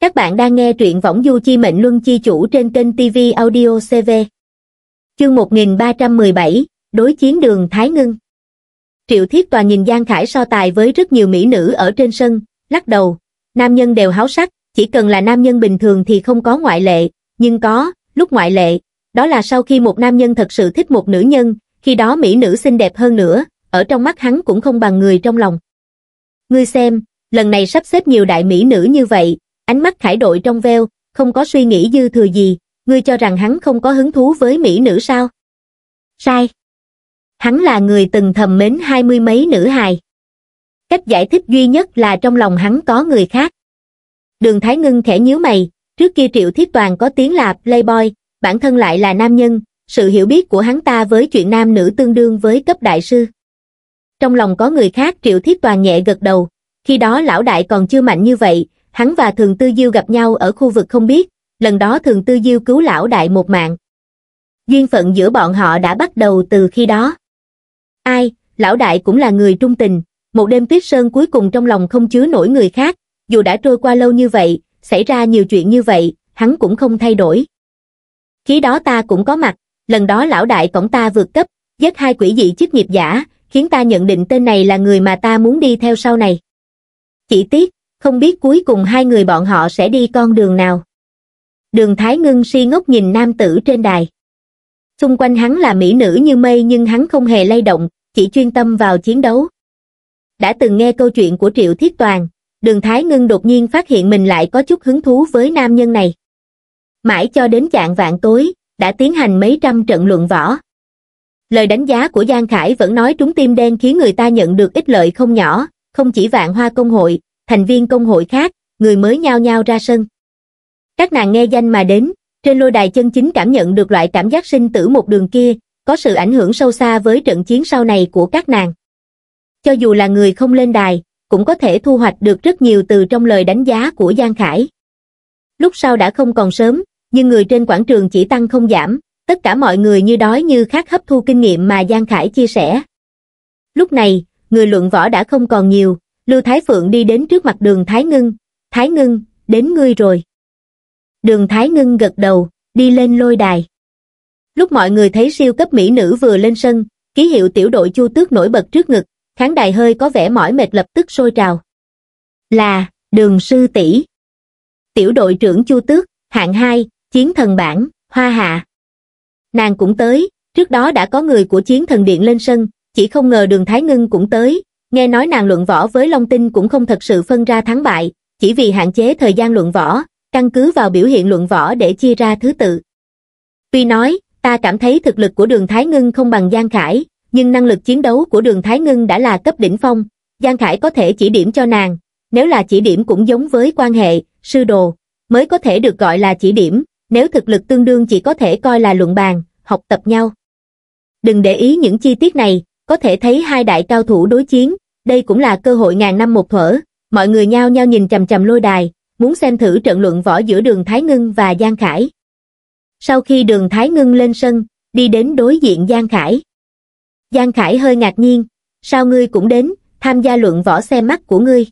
Các bạn đang nghe truyện Võng Du Chi Mệnh Luân Chi Chủ trên kênh TV Audio CV. Chương 1317, Đối chiến đường Thái Ngưng. Triệu Thiết Tòa nhìn Giang Khải so tài với rất nhiều mỹ nữ ở trên sân, lắc đầu, nam nhân đều háo sắc, chỉ cần là nam nhân bình thường thì không có ngoại lệ, nhưng có, lúc ngoại lệ, đó là sau khi một nam nhân thật sự thích một nữ nhân, khi đó mỹ nữ xinh đẹp hơn nữa, ở trong mắt hắn cũng không bằng người trong lòng. Ngươi xem, lần này sắp xếp nhiều đại mỹ nữ như vậy, Ánh mắt khải đội trong veo, không có suy nghĩ dư thừa gì, ngươi cho rằng hắn không có hứng thú với mỹ nữ sao? Sai. Hắn là người từng thầm mến hai mươi mấy nữ hài. Cách giải thích duy nhất là trong lòng hắn có người khác. Đường Thái Ngưng khẽ nhíu mày, trước kia Triệu Thiết Toàn có tiếng là playboy, bản thân lại là nam nhân, sự hiểu biết của hắn ta với chuyện nam nữ tương đương với cấp đại sư. Trong lòng có người khác Triệu Thiết Toàn nhẹ gật đầu, khi đó lão đại còn chưa mạnh như vậy, hắn và thường tư diêu gặp nhau ở khu vực không biết lần đó thường tư diêu cứu lão đại một mạng duyên phận giữa bọn họ đã bắt đầu từ khi đó ai lão đại cũng là người trung tình một đêm tuyết sơn cuối cùng trong lòng không chứa nổi người khác dù đã trôi qua lâu như vậy xảy ra nhiều chuyện như vậy hắn cũng không thay đổi khi đó ta cũng có mặt lần đó lão đại cổng ta vượt cấp giết hai quỷ dị chức nghiệp giả khiến ta nhận định tên này là người mà ta muốn đi theo sau này chỉ tiếc không biết cuối cùng hai người bọn họ sẽ đi con đường nào. Đường Thái Ngưng si ngốc nhìn nam tử trên đài. Xung quanh hắn là mỹ nữ như mây nhưng hắn không hề lay động, chỉ chuyên tâm vào chiến đấu. Đã từng nghe câu chuyện của Triệu Thiết Toàn, đường Thái Ngưng đột nhiên phát hiện mình lại có chút hứng thú với nam nhân này. Mãi cho đến chạng vạn tối, đã tiến hành mấy trăm trận luận võ. Lời đánh giá của Giang Khải vẫn nói trúng tim đen khiến người ta nhận được ích lợi không nhỏ, không chỉ vạn hoa công hội, thành viên công hội khác, người mới nhao nhao ra sân. Các nàng nghe danh mà đến, trên lôi đài chân chính cảm nhận được loại cảm giác sinh tử một đường kia, có sự ảnh hưởng sâu xa với trận chiến sau này của các nàng. Cho dù là người không lên đài, cũng có thể thu hoạch được rất nhiều từ trong lời đánh giá của Giang Khải. Lúc sau đã không còn sớm, nhưng người trên quảng trường chỉ tăng không giảm, tất cả mọi người như đói như khát hấp thu kinh nghiệm mà Giang Khải chia sẻ. Lúc này, người luận võ đã không còn nhiều, Lưu Thái Phượng đi đến trước mặt đường Thái Ngưng, Thái Ngưng, đến ngươi rồi. Đường Thái Ngưng gật đầu, đi lên lôi đài. Lúc mọi người thấy siêu cấp mỹ nữ vừa lên sân, ký hiệu tiểu đội chu tước nổi bật trước ngực, khán đài hơi có vẻ mỏi mệt lập tức sôi trào. Là, đường sư tỷ Tiểu đội trưởng chu tước, hạng 2, chiến thần bản, hoa hạ. Nàng cũng tới, trước đó đã có người của chiến thần điện lên sân, chỉ không ngờ đường Thái Ngưng cũng tới, nghe nói nàng luận võ với Long Tinh cũng không thật sự phân ra thắng bại, chỉ vì hạn chế thời gian luận võ, căn cứ vào biểu hiện luận võ để chia ra thứ tự. Tuy nói, ta cảm thấy thực lực của đường Thái Ngưng không bằng Giang Khải, nhưng năng lực chiến đấu của đường Thái Ngưng đã là cấp đỉnh phong, Giang Khải có thể chỉ điểm cho nàng, nếu là chỉ điểm cũng giống với quan hệ, sư đồ, mới có thể được gọi là chỉ điểm, nếu thực lực tương đương chỉ có thể coi là luận bàn, học tập nhau. Đừng để ý những chi tiết này, có thể thấy hai đại cao thủ đối chiến, đây cũng là cơ hội ngàn năm một thở, mọi người nhao nhao nhìn chầm chầm lôi đài, muốn xem thử trận luận võ giữa đường Thái Ngưng và Giang Khải. Sau khi đường Thái Ngưng lên sân, đi đến đối diện Giang Khải. Giang Khải hơi ngạc nhiên, sao ngươi cũng đến, tham gia luận võ xem mắt của ngươi.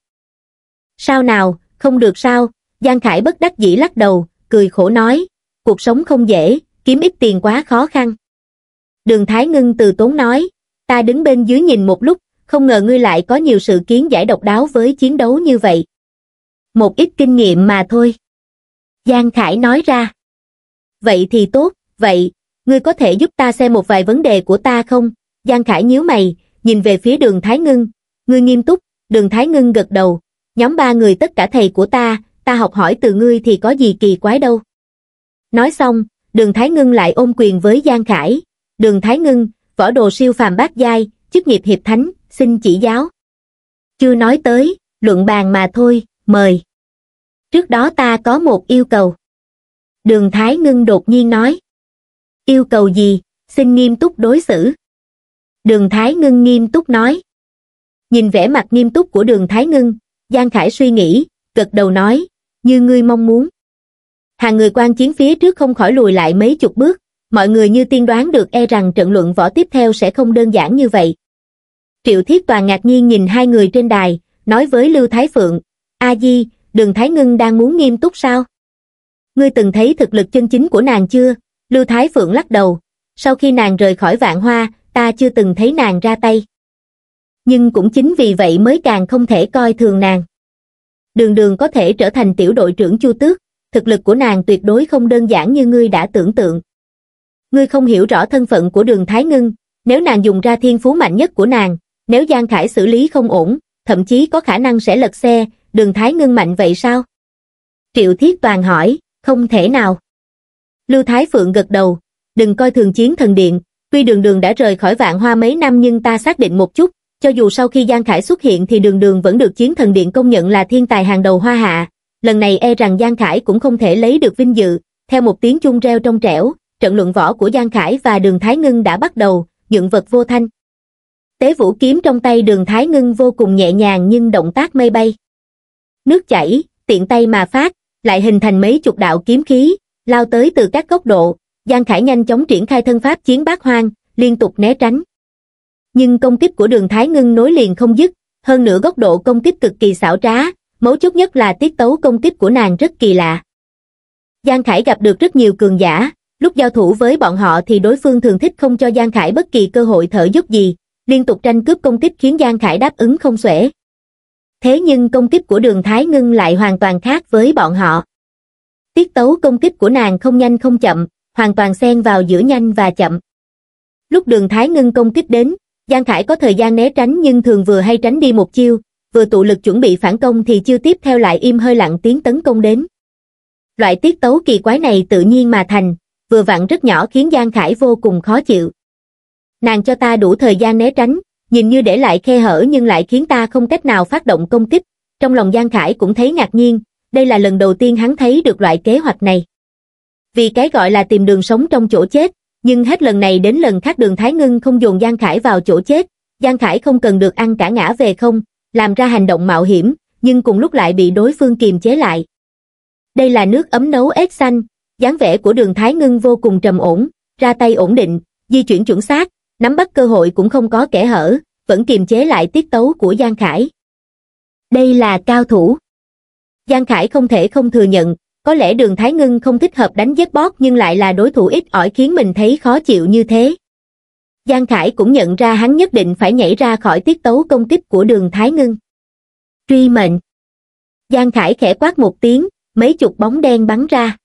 Sao nào, không được sao, Giang Khải bất đắc dĩ lắc đầu, cười khổ nói, cuộc sống không dễ, kiếm ít tiền quá khó khăn. Đường Thái Ngưng từ tốn nói, Ta đứng bên dưới nhìn một lúc, không ngờ ngươi lại có nhiều sự kiến giải độc đáo với chiến đấu như vậy. Một ít kinh nghiệm mà thôi. Giang Khải nói ra. Vậy thì tốt, vậy, ngươi có thể giúp ta xem một vài vấn đề của ta không? Giang Khải nhíu mày, nhìn về phía đường Thái Ngưng. Ngươi nghiêm túc, đường Thái Ngưng gật đầu. Nhóm ba người tất cả thầy của ta, ta học hỏi từ ngươi thì có gì kỳ quái đâu. Nói xong, đường Thái Ngưng lại ôm quyền với Giang Khải. Đường Thái Ngưng, võ đồ siêu phàm bát giai, chức nghiệp hiệp thánh, xin chỉ giáo. Chưa nói tới, luận bàn mà thôi, mời. Trước đó ta có một yêu cầu. Đường Thái Ngưng đột nhiên nói. Yêu cầu gì, xin nghiêm túc đối xử. Đường Thái Ngưng nghiêm túc nói. Nhìn vẻ mặt nghiêm túc của đường Thái Ngưng, Giang Khải suy nghĩ, gật đầu nói, như ngươi mong muốn. Hàng người quan chiến phía trước không khỏi lùi lại mấy chục bước, mọi người như tiên đoán được e rằng trận luận võ tiếp theo sẽ không đơn giản như vậy. Triệu Thiết Toàn ngạc nhiên nhìn hai người trên đài, nói với Lưu Thái Phượng, A Di, đường Thái Ngưng đang muốn nghiêm túc sao? Ngươi từng thấy thực lực chân chính của nàng chưa? Lưu Thái Phượng lắc đầu, sau khi nàng rời khỏi vạn hoa, ta chưa từng thấy nàng ra tay. Nhưng cũng chính vì vậy mới càng không thể coi thường nàng. Đường đường có thể trở thành tiểu đội trưởng chu tước, thực lực của nàng tuyệt đối không đơn giản như ngươi đã tưởng tượng ngươi không hiểu rõ thân phận của đường Thái Ngưng, nếu nàng dùng ra thiên phú mạnh nhất của nàng, nếu Giang Khải xử lý không ổn, thậm chí có khả năng sẽ lật xe, đường Thái Ngưng mạnh vậy sao? Triệu Thiết Toàn hỏi, không thể nào. Lưu Thái Phượng gật đầu, đừng coi thường chiến thần điện, tuy đường đường đã rời khỏi vạn hoa mấy năm nhưng ta xác định một chút, cho dù sau khi Giang Khải xuất hiện thì đường đường vẫn được chiến thần điện công nhận là thiên tài hàng đầu hoa hạ, lần này e rằng Giang Khải cũng không thể lấy được vinh dự, theo một tiếng chung reo trong trẻo, trận luận võ của Giang Khải và Đường Thái Ngưng đã bắt đầu, dựng vật vô thanh. Tế vũ kiếm trong tay Đường Thái Ngưng vô cùng nhẹ nhàng nhưng động tác mây bay. Nước chảy, tiện tay mà phát, lại hình thành mấy chục đạo kiếm khí, lao tới từ các góc độ, Giang Khải nhanh chóng triển khai thân pháp chiến bát hoang, liên tục né tránh. Nhưng công kích của đường Thái Ngưng nối liền không dứt, hơn nữa góc độ công kích cực kỳ xảo trá, mấu chốt nhất là tiết tấu công kích của nàng rất kỳ lạ. Giang Khải gặp được rất nhiều cường giả, Lúc giao thủ với bọn họ thì đối phương thường thích không cho Giang Khải bất kỳ cơ hội thở dốc gì, liên tục tranh cướp công kích khiến Giang Khải đáp ứng không xuể. Thế nhưng công kích của đường Thái Ngân lại hoàn toàn khác với bọn họ. Tiết tấu công kích của nàng không nhanh không chậm, hoàn toàn xen vào giữa nhanh và chậm. Lúc đường Thái Ngân công kích đến, Giang Khải có thời gian né tránh nhưng thường vừa hay tránh đi một chiêu, vừa tụ lực chuẩn bị phản công thì chiêu tiếp theo lại im hơi lặng tiếng tấn công đến. Loại tiết tấu kỳ quái này tự nhiên mà thành, vừa vặn rất nhỏ khiến Giang Khải vô cùng khó chịu. Nàng cho ta đủ thời gian né tránh, nhìn như để lại khe hở nhưng lại khiến ta không cách nào phát động công kích. Trong lòng Giang Khải cũng thấy ngạc nhiên, đây là lần đầu tiên hắn thấy được loại kế hoạch này. Vì cái gọi là tìm đường sống trong chỗ chết, nhưng hết lần này đến lần khác đường Thái Ngưng không dồn Giang Khải vào chỗ chết, Giang Khải không cần được ăn cả ngã về không, làm ra hành động mạo hiểm, nhưng cùng lúc lại bị đối phương kiềm chế lại. Đây là nước ấm nấu ếch xanh, dáng vẻ của đường Thái Ngưng vô cùng trầm ổn, ra tay ổn định, di chuyển chuẩn xác, nắm bắt cơ hội cũng không có kẻ hở, vẫn kiềm chế lại tiết tấu của Giang Khải. Đây là cao thủ. Giang Khải không thể không thừa nhận, có lẽ đường Thái Ngưng không thích hợp đánh giết bót nhưng lại là đối thủ ít ỏi khiến mình thấy khó chịu như thế. Giang Khải cũng nhận ra hắn nhất định phải nhảy ra khỏi tiết tấu công kích của đường Thái Ngưng. Truy mệnh. Giang Khải khẽ quát một tiếng, mấy chục bóng đen bắn ra.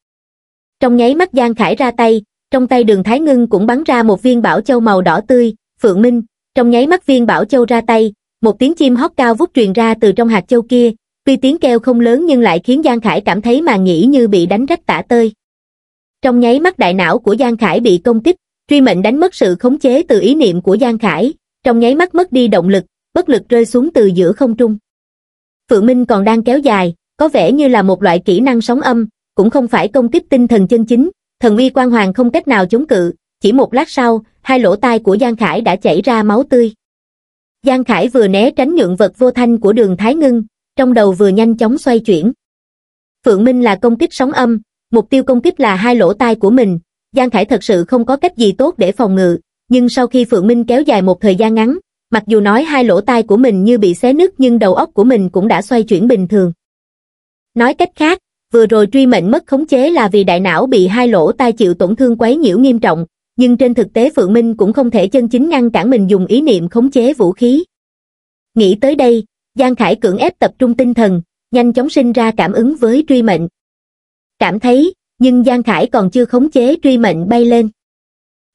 Trong nháy mắt Giang Khải ra tay, trong tay đường Thái Ngưng cũng bắn ra một viên bảo châu màu đỏ tươi, Phượng Minh, trong nháy mắt viên bảo châu ra tay, một tiếng chim hót cao vút truyền ra từ trong hạt châu kia, tuy tiếng kêu không lớn nhưng lại khiến Giang Khải cảm thấy mà nghĩ như bị đánh rách tả tơi. Trong nháy mắt đại não của Giang Khải bị công kích, truy mệnh đánh mất sự khống chế từ ý niệm của Giang Khải, trong nháy mắt mất đi động lực, bất lực rơi xuống từ giữa không trung. Phượng Minh còn đang kéo dài, có vẻ như là một loại kỹ năng sóng âm, cũng không phải công kích tinh thần chân chính, thần uy quan hoàng không cách nào chống cự, chỉ một lát sau, hai lỗ tai của Giang Khải đã chảy ra máu tươi. Giang Khải vừa né tránh nhượng vật vô thanh của đường Thái Ngưng, trong đầu vừa nhanh chóng xoay chuyển. Phượng Minh là công kích sóng âm, mục tiêu công kích là hai lỗ tai của mình, Giang Khải thật sự không có cách gì tốt để phòng ngự, nhưng sau khi Phượng Minh kéo dài một thời gian ngắn, mặc dù nói hai lỗ tai của mình như bị xé nứt nhưng đầu óc của mình cũng đã xoay chuyển bình thường. Nói cách khác, vừa rồi truy mệnh mất khống chế là vì đại não bị hai lỗ tai chịu tổn thương quấy nhiễu nghiêm trọng, nhưng trên thực tế Phượng Minh cũng không thể chân chính ngăn cản mình dùng ý niệm khống chế vũ khí. Nghĩ tới đây, Giang Khải cưỡng ép tập trung tinh thần, nhanh chóng sinh ra cảm ứng với truy mệnh. Cảm thấy, nhưng Giang Khải còn chưa khống chế truy mệnh bay lên.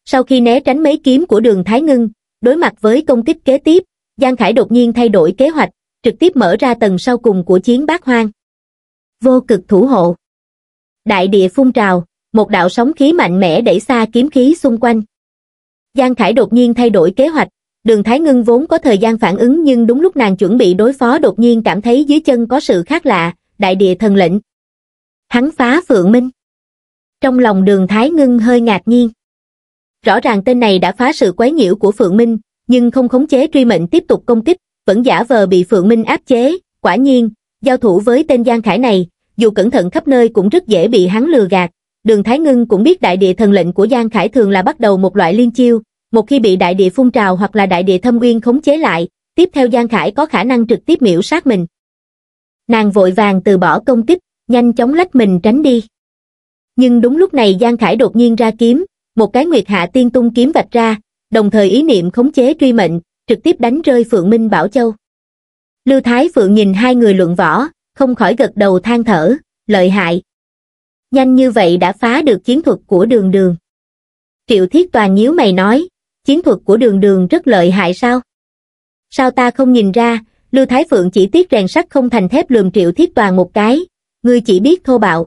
Sau khi né tránh mấy kiếm của đường Thái Ngưng, đối mặt với công kích kế tiếp, Giang Khải đột nhiên thay đổi kế hoạch, trực tiếp mở ra tầng sau cùng của chiến bát hoang vô cực thủ hộ. Đại địa phun trào, một đạo sóng khí mạnh mẽ đẩy xa kiếm khí xung quanh. Giang Khải đột nhiên thay đổi kế hoạch, đường Thái Ngân vốn có thời gian phản ứng nhưng đúng lúc nàng chuẩn bị đối phó đột nhiên cảm thấy dưới chân có sự khác lạ, đại địa thần lệnh. Hắn phá phượng minh. Trong lòng đường Thái Ngân hơi ngạc nhiên. Rõ ràng tên này đã phá sự quấy nhiễu của Phượng Minh, nhưng không khống chế truy mệnh tiếp tục công kích, vẫn giả vờ bị Phượng Minh áp chế, quả nhiên, giao thủ với tên Giang Khải này, dù cẩn thận khắp nơi cũng rất dễ bị hắn lừa gạt. Đường Thái Ngưng cũng biết đại địa thần lệnh của Giang Khải thường là bắt đầu một loại liên chiêu, một khi bị đại địa phun trào hoặc là đại địa thâm uyên khống chế lại, tiếp theo Giang Khải có khả năng trực tiếp miễu sát mình. Nàng vội vàng từ bỏ công kích, nhanh chóng lách mình tránh đi. Nhưng đúng lúc này Giang Khải đột nhiên ra kiếm, một cái nguyệt hạ tiên tung kiếm vạch ra, đồng thời ý niệm khống chế truy mệnh, trực tiếp đánh rơi Phượng Minh Bảo Châu. Lưu Thái Phượng nhìn hai người luận võ, không khỏi gật đầu than thở, lợi hại. Nhanh như vậy đã phá được chiến thuật của đường đường. Triệu Thiết Toàn nhíu mày nói, chiến thuật của đường đường rất lợi hại sao? Sao ta không nhìn ra, Lưu Thái Phượng chỉ tiếc rèn sắt không thành thép lườm Triệu Thiết Toàn một cái, ngươi chỉ biết thô bạo.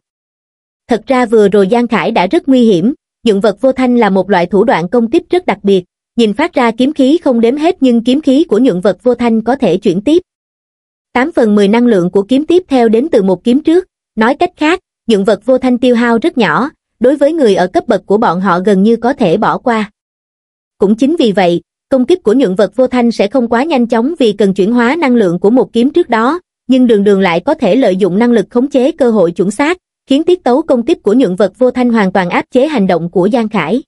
Thật ra vừa rồi Giang Khải đã rất nguy hiểm, dựng vật vô thanh là một loại thủ đoạn công kích rất đặc biệt, nhìn phát ra kiếm khí không đếm hết nhưng kiếm khí của nhượng vật vô thanh có thể chuyển tiếp, 8 phần 10 năng lượng của kiếm tiếp theo đến từ một kiếm trước, nói cách khác, những vật vô thanh tiêu hao rất nhỏ, đối với người ở cấp bậc của bọn họ gần như có thể bỏ qua. Cũng chính vì vậy, công kích của những vật vô thanh sẽ không quá nhanh chóng vì cần chuyển hóa năng lượng của một kiếm trước đó, nhưng đường đường lại có thể lợi dụng năng lực khống chế cơ hội chuẩn xác, khiến tiết tấu công kích của những vật vô thanh hoàn toàn áp chế hành động của Giang Khải.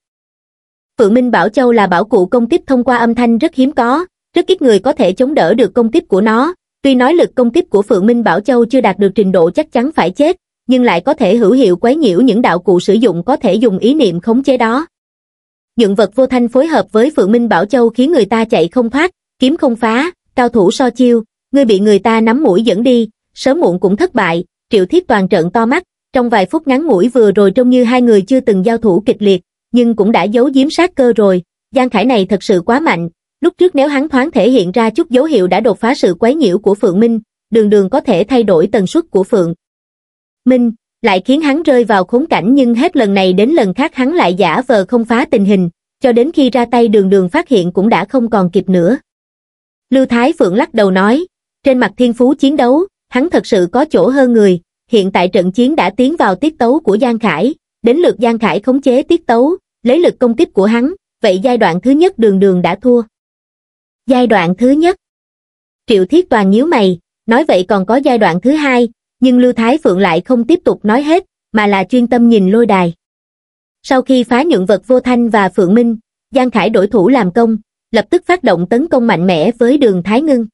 Phượng Minh Bảo Châu là bảo cụ công kích thông qua âm thanh rất hiếm có, rất ít người có thể chống đỡ được công kích của nó, tuy nói lực công kích của phượng minh bảo châu chưa đạt được trình độ chắc chắn phải chết nhưng lại có thể hữu hiệu quấy nhiễu những đạo cụ sử dụng có thể dùng ý niệm khống chế đó những vật vô thanh phối hợp với phượng minh bảo châu khiến người ta chạy không thoát kiếm không phá cao thủ so chiêu người bị người ta nắm mũi dẫn đi sớm muộn cũng thất bại triệu thiết toàn trận to mắt trong vài phút ngắn ngủi vừa rồi trông như hai người chưa từng giao thủ kịch liệt nhưng cũng đã giấu giếm sát cơ rồi giang khải này thật sự quá mạnh lúc trước nếu hắn thoáng thể hiện ra chút dấu hiệu đã đột phá sự quấy nhiễu của Phượng Minh, đường đường có thể thay đổi tần suất của Phượng. Minh, lại khiến hắn rơi vào khốn cảnh nhưng hết lần này đến lần khác hắn lại giả vờ không phá tình hình, cho đến khi ra tay đường đường phát hiện cũng đã không còn kịp nữa. Lưu Thái Phượng lắc đầu nói, trên mặt thiên phú chiến đấu, hắn thật sự có chỗ hơn người, hiện tại trận chiến đã tiến vào tiết tấu của Giang Khải, đến lượt Giang Khải khống chế tiết tấu, lấy lực công kích của hắn, vậy giai đoạn thứ nhất đường đường đã thua. Giai đoạn thứ nhất Triệu Thiết Toàn nhíu mày, nói vậy còn có giai đoạn thứ hai, nhưng Lưu Thái Phượng lại không tiếp tục nói hết, mà là chuyên tâm nhìn lôi đài. Sau khi phá nhượng vật vô thanh và Phượng Minh, Giang Khải đổi thủ làm công, lập tức phát động tấn công mạnh mẽ với đường Thái Ngưng.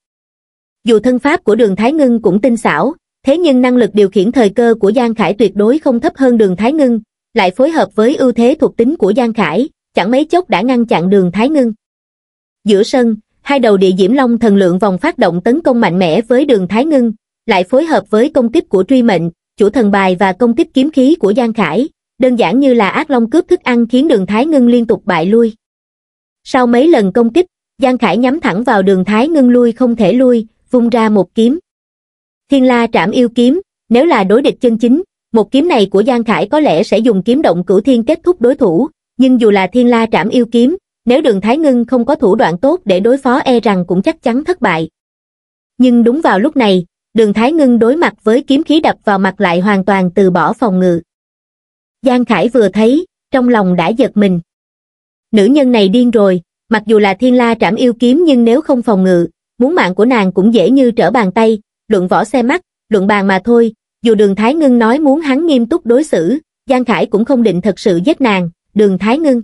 Dù thân pháp của đường Thái Ngưng cũng tinh xảo, thế nhưng năng lực điều khiển thời cơ của Giang Khải tuyệt đối không thấp hơn đường Thái Ngưng, lại phối hợp với ưu thế thuộc tính của Giang Khải, chẳng mấy chốc đã ngăn chặn đường Thái Ngưng. Giữa sân, hai đầu địa diễm long thần lượng vòng phát động tấn công mạnh mẽ với đường thái ngưng lại phối hợp với công kích của truy mệnh chủ thần bài và công kích kiếm khí của giang khải đơn giản như là ác long cướp thức ăn khiến đường thái ngưng liên tục bại lui sau mấy lần công kích giang khải nhắm thẳng vào đường thái ngưng lui không thể lui vung ra một kiếm thiên la trảm yêu kiếm nếu là đối địch chân chính một kiếm này của giang khải có lẽ sẽ dùng kiếm động cửu thiên kết thúc đối thủ nhưng dù là thiên la trảm yêu kiếm nếu đường Thái Ngưng không có thủ đoạn tốt để đối phó e rằng cũng chắc chắn thất bại. Nhưng đúng vào lúc này, đường Thái Ngưng đối mặt với kiếm khí đập vào mặt lại hoàn toàn từ bỏ phòng ngự. Giang Khải vừa thấy, trong lòng đã giật mình. Nữ nhân này điên rồi, mặc dù là thiên la trảm yêu kiếm nhưng nếu không phòng ngự, muốn mạng của nàng cũng dễ như trở bàn tay, luận võ xe mắt, luận bàn mà thôi, dù đường Thái Ngưng nói muốn hắn nghiêm túc đối xử, Giang Khải cũng không định thật sự giết nàng, đường Thái Ngưng.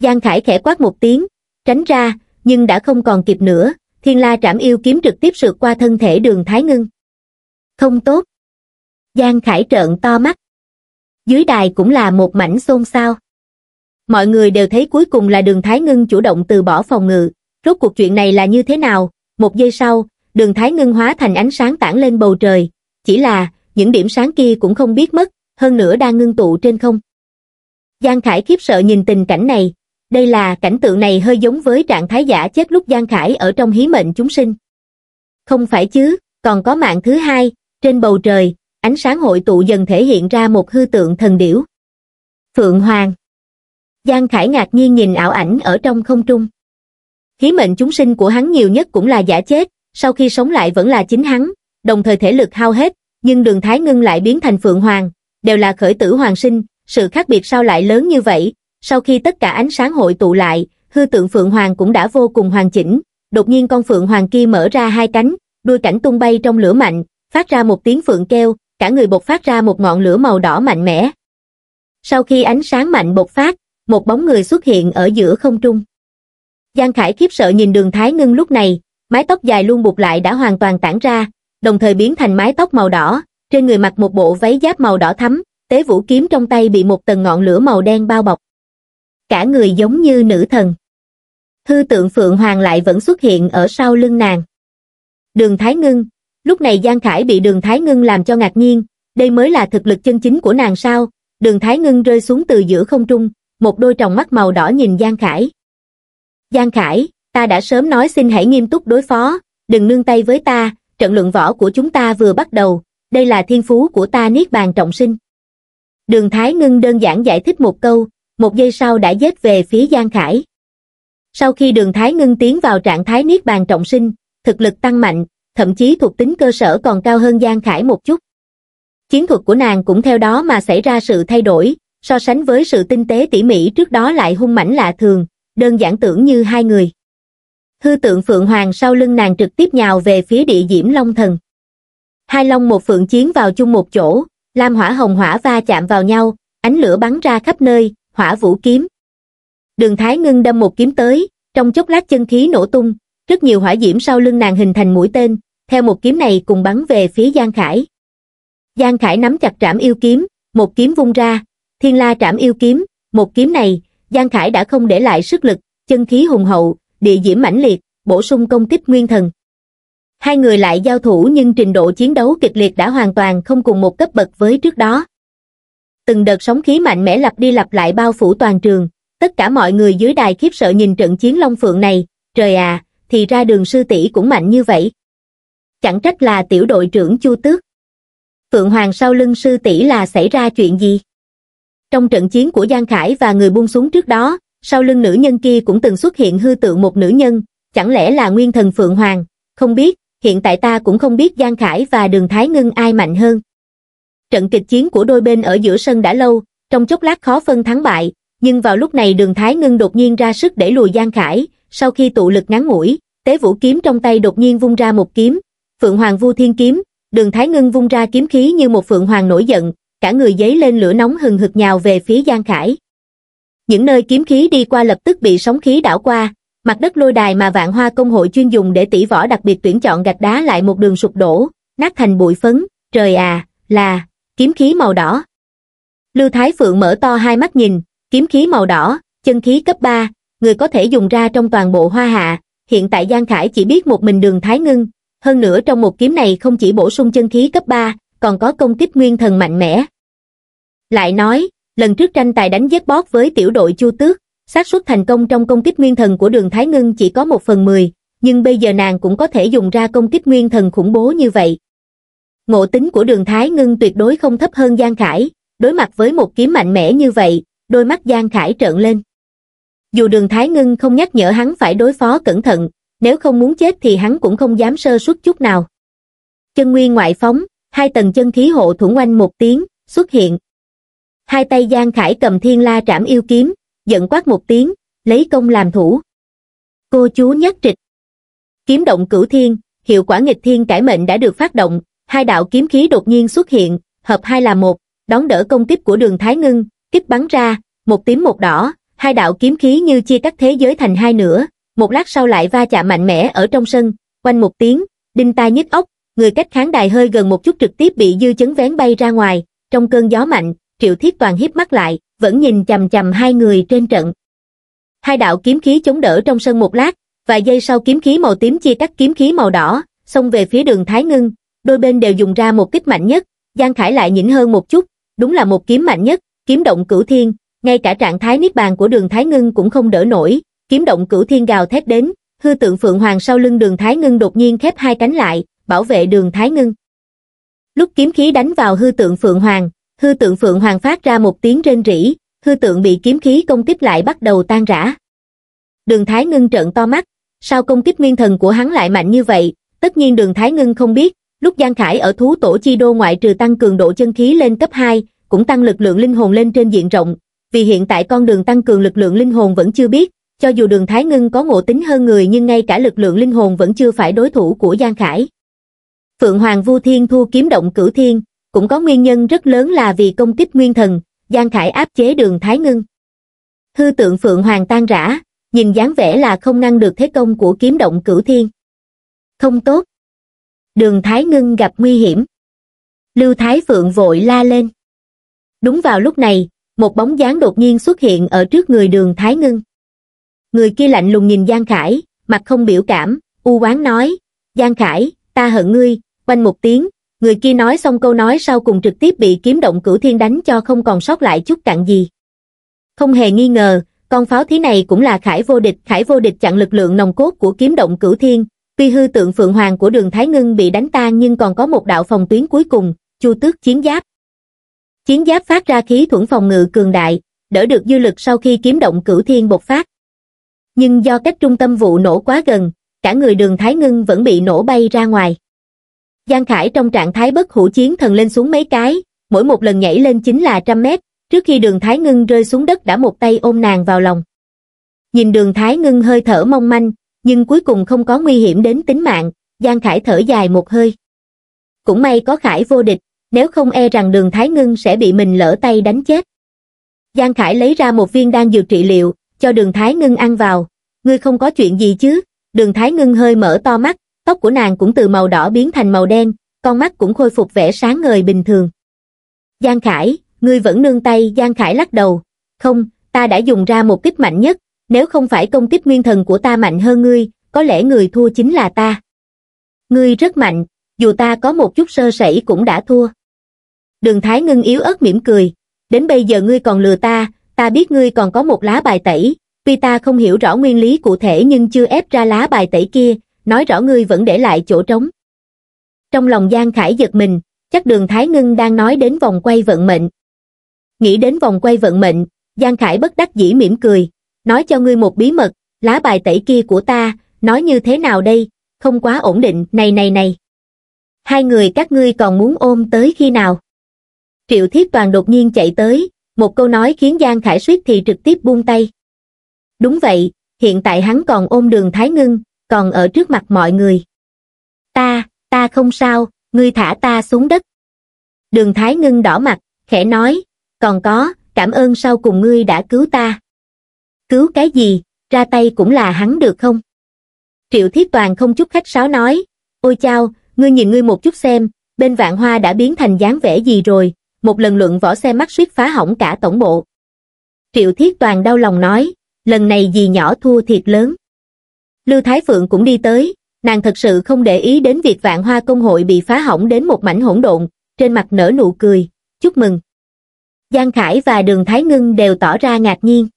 Giang Khải khẽ quát một tiếng, tránh ra, nhưng đã không còn kịp nữa, thiên la trảm yêu kiếm trực tiếp sượt qua thân thể đường Thái Ngưng. Không tốt. Giang Khải trợn to mắt. Dưới đài cũng là một mảnh xôn xao. Mọi người đều thấy cuối cùng là đường Thái Ngưng chủ động từ bỏ phòng ngự. Rốt cuộc chuyện này là như thế nào? Một giây sau, đường Thái Ngưng hóa thành ánh sáng tản lên bầu trời. Chỉ là, những điểm sáng kia cũng không biết mất, hơn nữa đang ngưng tụ trên không. Giang Khải khiếp sợ nhìn tình cảnh này, đây là cảnh tượng này hơi giống với trạng thái giả chết lúc Giang Khải ở trong hí mệnh chúng sinh. Không phải chứ, còn có mạng thứ hai, trên bầu trời, ánh sáng hội tụ dần thể hiện ra một hư tượng thần điểu. Phượng Hoàng Giang Khải ngạc nhiên nhìn ảo ảnh ở trong không trung. Hí mệnh chúng sinh của hắn nhiều nhất cũng là giả chết, sau khi sống lại vẫn là chính hắn, đồng thời thể lực hao hết, nhưng đường thái ngưng lại biến thành Phượng Hoàng, đều là khởi tử hoàng sinh, sự khác biệt sao lại lớn như vậy, sau khi tất cả ánh sáng hội tụ lại, hư tượng Phượng Hoàng cũng đã vô cùng hoàn chỉnh, đột nhiên con Phượng Hoàng kia mở ra hai cánh, đuôi cảnh tung bay trong lửa mạnh, phát ra một tiếng phượng kêu, cả người bộc phát ra một ngọn lửa màu đỏ mạnh mẽ. Sau khi ánh sáng mạnh bộc phát, một bóng người xuất hiện ở giữa không trung. Giang Khải khiếp sợ nhìn đường Thái Ngưng lúc này, mái tóc dài luôn buộc lại đã hoàn toàn tản ra, đồng thời biến thành mái tóc màu đỏ, trên người mặc một bộ váy giáp màu đỏ thắm, tế vũ kiếm trong tay bị một tầng ngọn lửa màu đen bao bọc cả người giống như nữ thần. thư tượng Phượng Hoàng lại vẫn xuất hiện ở sau lưng nàng. Đường Thái Ngưng, lúc này Giang Khải bị đường Thái Ngưng làm cho ngạc nhiên, đây mới là thực lực chân chính của nàng sao, đường Thái Ngưng rơi xuống từ giữa không trung, một đôi tròng mắt màu đỏ nhìn Giang Khải. Giang Khải, ta đã sớm nói xin hãy nghiêm túc đối phó, đừng nương tay với ta, trận luận võ của chúng ta vừa bắt đầu, đây là thiên phú của ta niết bàn trọng sinh. Đường Thái Ngưng đơn giản giải thích một câu, một giây sau đã dết về phía Giang Khải. Sau khi đường Thái Ngưng tiến vào trạng thái niết bàn trọng sinh, thực lực tăng mạnh, thậm chí thuộc tính cơ sở còn cao hơn Giang Khải một chút. Chiến thuật của nàng cũng theo đó mà xảy ra sự thay đổi, so sánh với sự tinh tế tỉ mỉ trước đó lại hung mãnh lạ thường, đơn giản tưởng như hai người. Hư tượng Phượng Hoàng sau lưng nàng trực tiếp nhào về phía địa diễm Long Thần. Hai long một phượng chiến vào chung một chỗ, lam hỏa hồng hỏa va chạm vào nhau, ánh lửa bắn ra khắp nơi, hỏa vũ kiếm. Đường Thái Ngưng đâm một kiếm tới, trong chốc lát chân khí nổ tung, rất nhiều hỏa diễm sau lưng nàng hình thành mũi tên, theo một kiếm này cùng bắn về phía Giang Khải. Giang Khải nắm chặt trảm yêu kiếm, một kiếm vung ra, thiên la trảm yêu kiếm, một kiếm này, Giang Khải đã không để lại sức lực, chân khí hùng hậu, địa diễm mãnh liệt, bổ sung công kích nguyên thần. Hai người lại giao thủ nhưng trình độ chiến đấu kịch liệt đã hoàn toàn không cùng một cấp bậc với trước đó từng đợt sóng khí mạnh mẽ lặp đi lặp lại bao phủ toàn trường tất cả mọi người dưới đài khiếp sợ nhìn trận chiến long phượng này trời à thì ra đường sư tỷ cũng mạnh như vậy chẳng trách là tiểu đội trưởng chu tước phượng hoàng sau lưng sư tỷ là xảy ra chuyện gì trong trận chiến của giang khải và người buông súng trước đó sau lưng nữ nhân kia cũng từng xuất hiện hư tượng một nữ nhân chẳng lẽ là nguyên thần phượng hoàng không biết hiện tại ta cũng không biết giang khải và đường thái ngưng ai mạnh hơn trận kịch chiến của đôi bên ở giữa sân đã lâu, trong chốc lát khó phân thắng bại, nhưng vào lúc này đường Thái Ngân đột nhiên ra sức để lùi Giang Khải, sau khi tụ lực ngắn ngủi, tế vũ kiếm trong tay đột nhiên vung ra một kiếm, Phượng Hoàng Vu Thiên Kiếm, đường Thái Ngân vung ra kiếm khí như một Phượng Hoàng nổi giận, cả người giấy lên lửa nóng hừng hực nhào về phía Giang Khải. Những nơi kiếm khí đi qua lập tức bị sóng khí đảo qua, mặt đất lôi đài mà vạn hoa công hội chuyên dùng để tỉ võ đặc biệt tuyển chọn gạch đá lại một đường sụp đổ, nát thành bụi phấn, trời à, là, kiếm khí màu đỏ lưu thái phượng mở to hai mắt nhìn kiếm khí màu đỏ chân khí cấp ba người có thể dùng ra trong toàn bộ hoa hạ hiện tại giang khải chỉ biết một mình đường thái ngưng hơn nữa trong một kiếm này không chỉ bổ sung chân khí cấp ba còn có công kích nguyên thần mạnh mẽ lại nói lần trước tranh tài đánh giết bót với tiểu đội chu tước xác suất thành công trong công kích nguyên thần của đường thái ngưng chỉ có một phần mười nhưng bây giờ nàng cũng có thể dùng ra công kích nguyên thần khủng bố như vậy ngộ tính của đường Thái Ngưng tuyệt đối không thấp hơn Giang Khải, đối mặt với một kiếm mạnh mẽ như vậy, đôi mắt Giang Khải trợn lên. Dù đường Thái Ngưng không nhắc nhở hắn phải đối phó cẩn thận, nếu không muốn chết thì hắn cũng không dám sơ suất chút nào. Chân nguyên ngoại phóng, hai tầng chân khí hộ thủ quanh một tiếng, xuất hiện. Hai tay Giang Khải cầm thiên la trảm yêu kiếm, giận quát một tiếng, lấy công làm thủ. Cô chú nhắc trịch. Kiếm động cửu thiên, hiệu quả nghịch thiên cải mệnh đã được phát động, hai đạo kiếm khí đột nhiên xuất hiện, hợp hai là một, đón đỡ công kích của đường Thái Ngưng, kích bắn ra, một tím một đỏ, hai đạo kiếm khí như chia cắt thế giới thành hai nửa, một lát sau lại va chạm mạnh mẽ ở trong sân, quanh một tiếng, đinh tai nhức ốc người cách kháng đài hơi gần một chút trực tiếp bị dư chấn vén bay ra ngoài, trong cơn gió mạnh, Triệu Thiết Toàn hiếp mắt lại, vẫn nhìn chầm chầm hai người trên trận. Hai đạo kiếm khí chống đỡ trong sân một lát, vài giây sau kiếm khí màu tím chia cắt kiếm khí màu đỏ, xông về phía đường Thái Ngưng, đôi bên đều dùng ra một kích mạnh nhất, Giang Khải lại nhỉnh hơn một chút, đúng là một kiếm mạnh nhất, kiếm động cửu thiên, ngay cả trạng thái niết bàn của đường Thái Ngưng cũng không đỡ nổi, kiếm động cửu thiên gào thét đến, hư tượng Phượng Hoàng sau lưng đường Thái Ngưng đột nhiên khép hai cánh lại, bảo vệ đường Thái Ngưng. Lúc kiếm khí đánh vào hư tượng Phượng Hoàng, hư tượng Phượng Hoàng phát ra một tiếng rên rỉ, hư tượng bị kiếm khí công kích lại bắt đầu tan rã. Đường Thái Ngưng trợn to mắt, sao công kích nguyên thần của hắn lại mạnh như vậy, tất nhiên đường Thái Ngưng không biết, lúc Giang Khải ở thú tổ chi đô ngoại trừ tăng cường độ chân khí lên cấp 2, cũng tăng lực lượng linh hồn lên trên diện rộng, vì hiện tại con đường tăng cường lực lượng linh hồn vẫn chưa biết, cho dù đường Thái Ngân có ngộ tính hơn người nhưng ngay cả lực lượng linh hồn vẫn chưa phải đối thủ của Giang Khải. Phượng Hoàng Vu Thiên thu kiếm động cửu thiên, cũng có nguyên nhân rất lớn là vì công kích nguyên thần, Giang Khải áp chế đường Thái Ngân. Hư tượng Phượng Hoàng tan rã, nhìn dáng vẻ là không ngăn được thế công của kiếm động cửu thiên. Không tốt, đường Thái Ngưng gặp nguy hiểm. Lưu Thái Phượng vội la lên. Đúng vào lúc này, một bóng dáng đột nhiên xuất hiện ở trước người đường Thái Ngưng. Người kia lạnh lùng nhìn Giang Khải, mặt không biểu cảm, u oán nói, Giang Khải, ta hận ngươi, quanh một tiếng, người kia nói xong câu nói sau cùng trực tiếp bị kiếm động cửu thiên đánh cho không còn sót lại chút cặn gì. Không hề nghi ngờ, con pháo thí này cũng là khải vô địch, khải vô địch chặn lực lượng nồng cốt của kiếm động cửu thiên, Tuy hư tượng Phượng Hoàng của đường Thái Ngưng bị đánh tan nhưng còn có một đạo phòng tuyến cuối cùng, chu tước chiến giáp. Chiến giáp phát ra khí thuẫn phòng ngự cường đại, đỡ được dư lực sau khi kiếm động cửu thiên bộc phát. Nhưng do cách trung tâm vụ nổ quá gần, cả người đường Thái Ngưng vẫn bị nổ bay ra ngoài. Giang Khải trong trạng thái bất hủ chiến thần lên xuống mấy cái, mỗi một lần nhảy lên chính là trăm mét, trước khi đường Thái Ngưng rơi xuống đất đã một tay ôm nàng vào lòng. Nhìn đường Thái Ngưng hơi thở mong manh, nhưng cuối cùng không có nguy hiểm đến tính mạng, Giang Khải thở dài một hơi. Cũng may có Khải vô địch, nếu không e rằng đường Thái Ngưng sẽ bị mình lỡ tay đánh chết. Giang Khải lấy ra một viên đan dược trị liệu, cho đường Thái Ngưng ăn vào. Ngươi không có chuyện gì chứ? Đường Thái Ngưng hơi mở to mắt, tóc của nàng cũng từ màu đỏ biến thành màu đen, con mắt cũng khôi phục vẻ sáng ngời bình thường. Giang Khải, ngươi vẫn nương tay, Giang Khải lắc đầu. Không, ta đã dùng ra một kích mạnh nhất, nếu không phải công kích nguyên thần của ta mạnh hơn ngươi, có lẽ người thua chính là ta. Ngươi rất mạnh, dù ta có một chút sơ sẩy cũng đã thua. Đường Thái Ngân yếu ớt mỉm cười, đến bây giờ ngươi còn lừa ta, ta biết ngươi còn có một lá bài tẩy, tuy ta không hiểu rõ nguyên lý cụ thể nhưng chưa ép ra lá bài tẩy kia, nói rõ ngươi vẫn để lại chỗ trống. Trong lòng Giang Khải giật mình, chắc đường Thái Ngân đang nói đến vòng quay vận mệnh. Nghĩ đến vòng quay vận mệnh, Giang Khải bất đắc dĩ mỉm cười, nói cho ngươi một bí mật, lá bài tẩy kia của ta, nói như thế nào đây, không quá ổn định, này này này. Hai người các ngươi còn muốn ôm tới khi nào? Triệu Thiết Toàn đột nhiên chạy tới, một câu nói khiến Giang Khải suýt thì trực tiếp buông tay. Đúng vậy, hiện tại hắn còn ôm đường Thái Ngưng, còn ở trước mặt mọi người. Ta, ta không sao, ngươi thả ta xuống đất. Đường Thái Ngưng đỏ mặt, khẽ nói, còn có, cảm ơn sau cùng ngươi đã cứu ta cứu cái gì, ra tay cũng là hắn được không? Triệu Thiết Toàn không chút khách sáo nói, ôi chao, ngươi nhìn ngươi một chút xem, bên vạn hoa đã biến thành dáng vẻ gì rồi, một lần luận võ xe mắt suýt phá hỏng cả tổng bộ. Triệu Thiết Toàn đau lòng nói, lần này gì nhỏ thua thiệt lớn. Lưu Thái Phượng cũng đi tới, nàng thật sự không để ý đến việc vạn hoa công hội bị phá hỏng đến một mảnh hỗn độn, trên mặt nở nụ cười, chúc mừng. Giang Khải và Đường Thái Ngưng đều tỏ ra ngạc nhiên.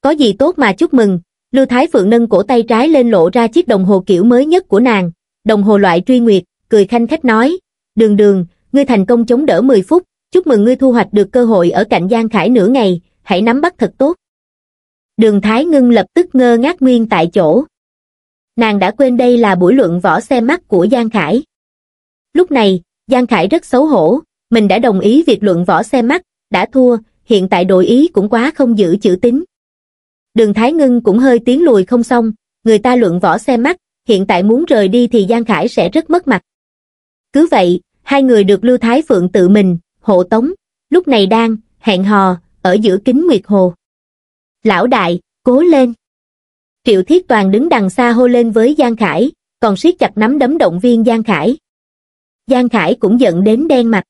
Có gì tốt mà chúc mừng, Lưu Thái Phượng nâng cổ tay trái lên lộ ra chiếc đồng hồ kiểu mới nhất của nàng, đồng hồ loại truy nguyệt, cười khanh khách nói, đường đường, ngươi thành công chống đỡ 10 phút, chúc mừng ngươi thu hoạch được cơ hội ở cạnh Giang Khải nửa ngày, hãy nắm bắt thật tốt. Đường Thái Ngưng lập tức ngơ ngác nguyên tại chỗ. Nàng đã quên đây là buổi luận võ xe mắt của Giang Khải. Lúc này, Giang Khải rất xấu hổ, mình đã đồng ý việc luận võ xe mắt, đã thua, hiện tại đội ý cũng quá không giữ chữ tín đường Thái Ngưng cũng hơi tiến lùi không xong, người ta luận võ xem mắt, hiện tại muốn rời đi thì Giang Khải sẽ rất mất mặt. Cứ vậy, hai người được Lưu Thái Phượng tự mình, hộ tống, lúc này đang, hẹn hò, ở giữa kính Nguyệt Hồ. Lão đại, cố lên! Triệu Thiết Toàn đứng đằng xa hô lên với Giang Khải, còn siết chặt nắm đấm động viên Giang Khải. Giang Khải cũng giận đến đen mặt.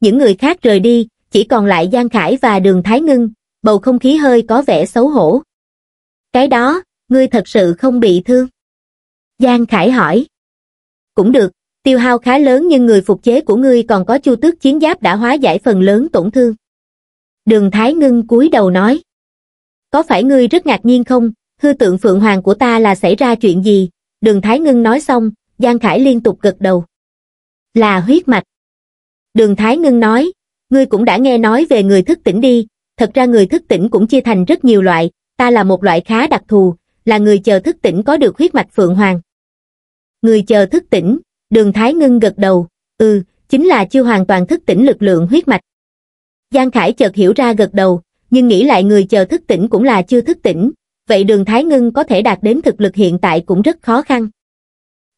Những người khác rời đi, chỉ còn lại Giang Khải và Đường Thái Ngưng, bầu không khí hơi có vẻ xấu hổ. Cái đó, ngươi thật sự không bị thương. Giang Khải hỏi. Cũng được, tiêu hao khá lớn nhưng người phục chế của ngươi còn có chu tước chiến giáp đã hóa giải phần lớn tổn thương. Đường Thái Ngưng cúi đầu nói. Có phải ngươi rất ngạc nhiên không, hư tượng Phượng Hoàng của ta là xảy ra chuyện gì? Đường Thái Ngưng nói xong, Giang Khải liên tục gật đầu. Là huyết mạch. Đường Thái Ngưng nói, ngươi cũng đã nghe nói về người thức tỉnh đi, thật ra người thức tỉnh cũng chia thành rất nhiều loại, ta là một loại khá đặc thù, là người chờ thức tỉnh có được huyết mạch Phượng Hoàng. Người chờ thức tỉnh, đường Thái Ngưng gật đầu, ừ, chính là chưa hoàn toàn thức tỉnh lực lượng huyết mạch. Giang Khải chợt hiểu ra gật đầu, nhưng nghĩ lại người chờ thức tỉnh cũng là chưa thức tỉnh, vậy đường Thái Ngưng có thể đạt đến thực lực hiện tại cũng rất khó khăn.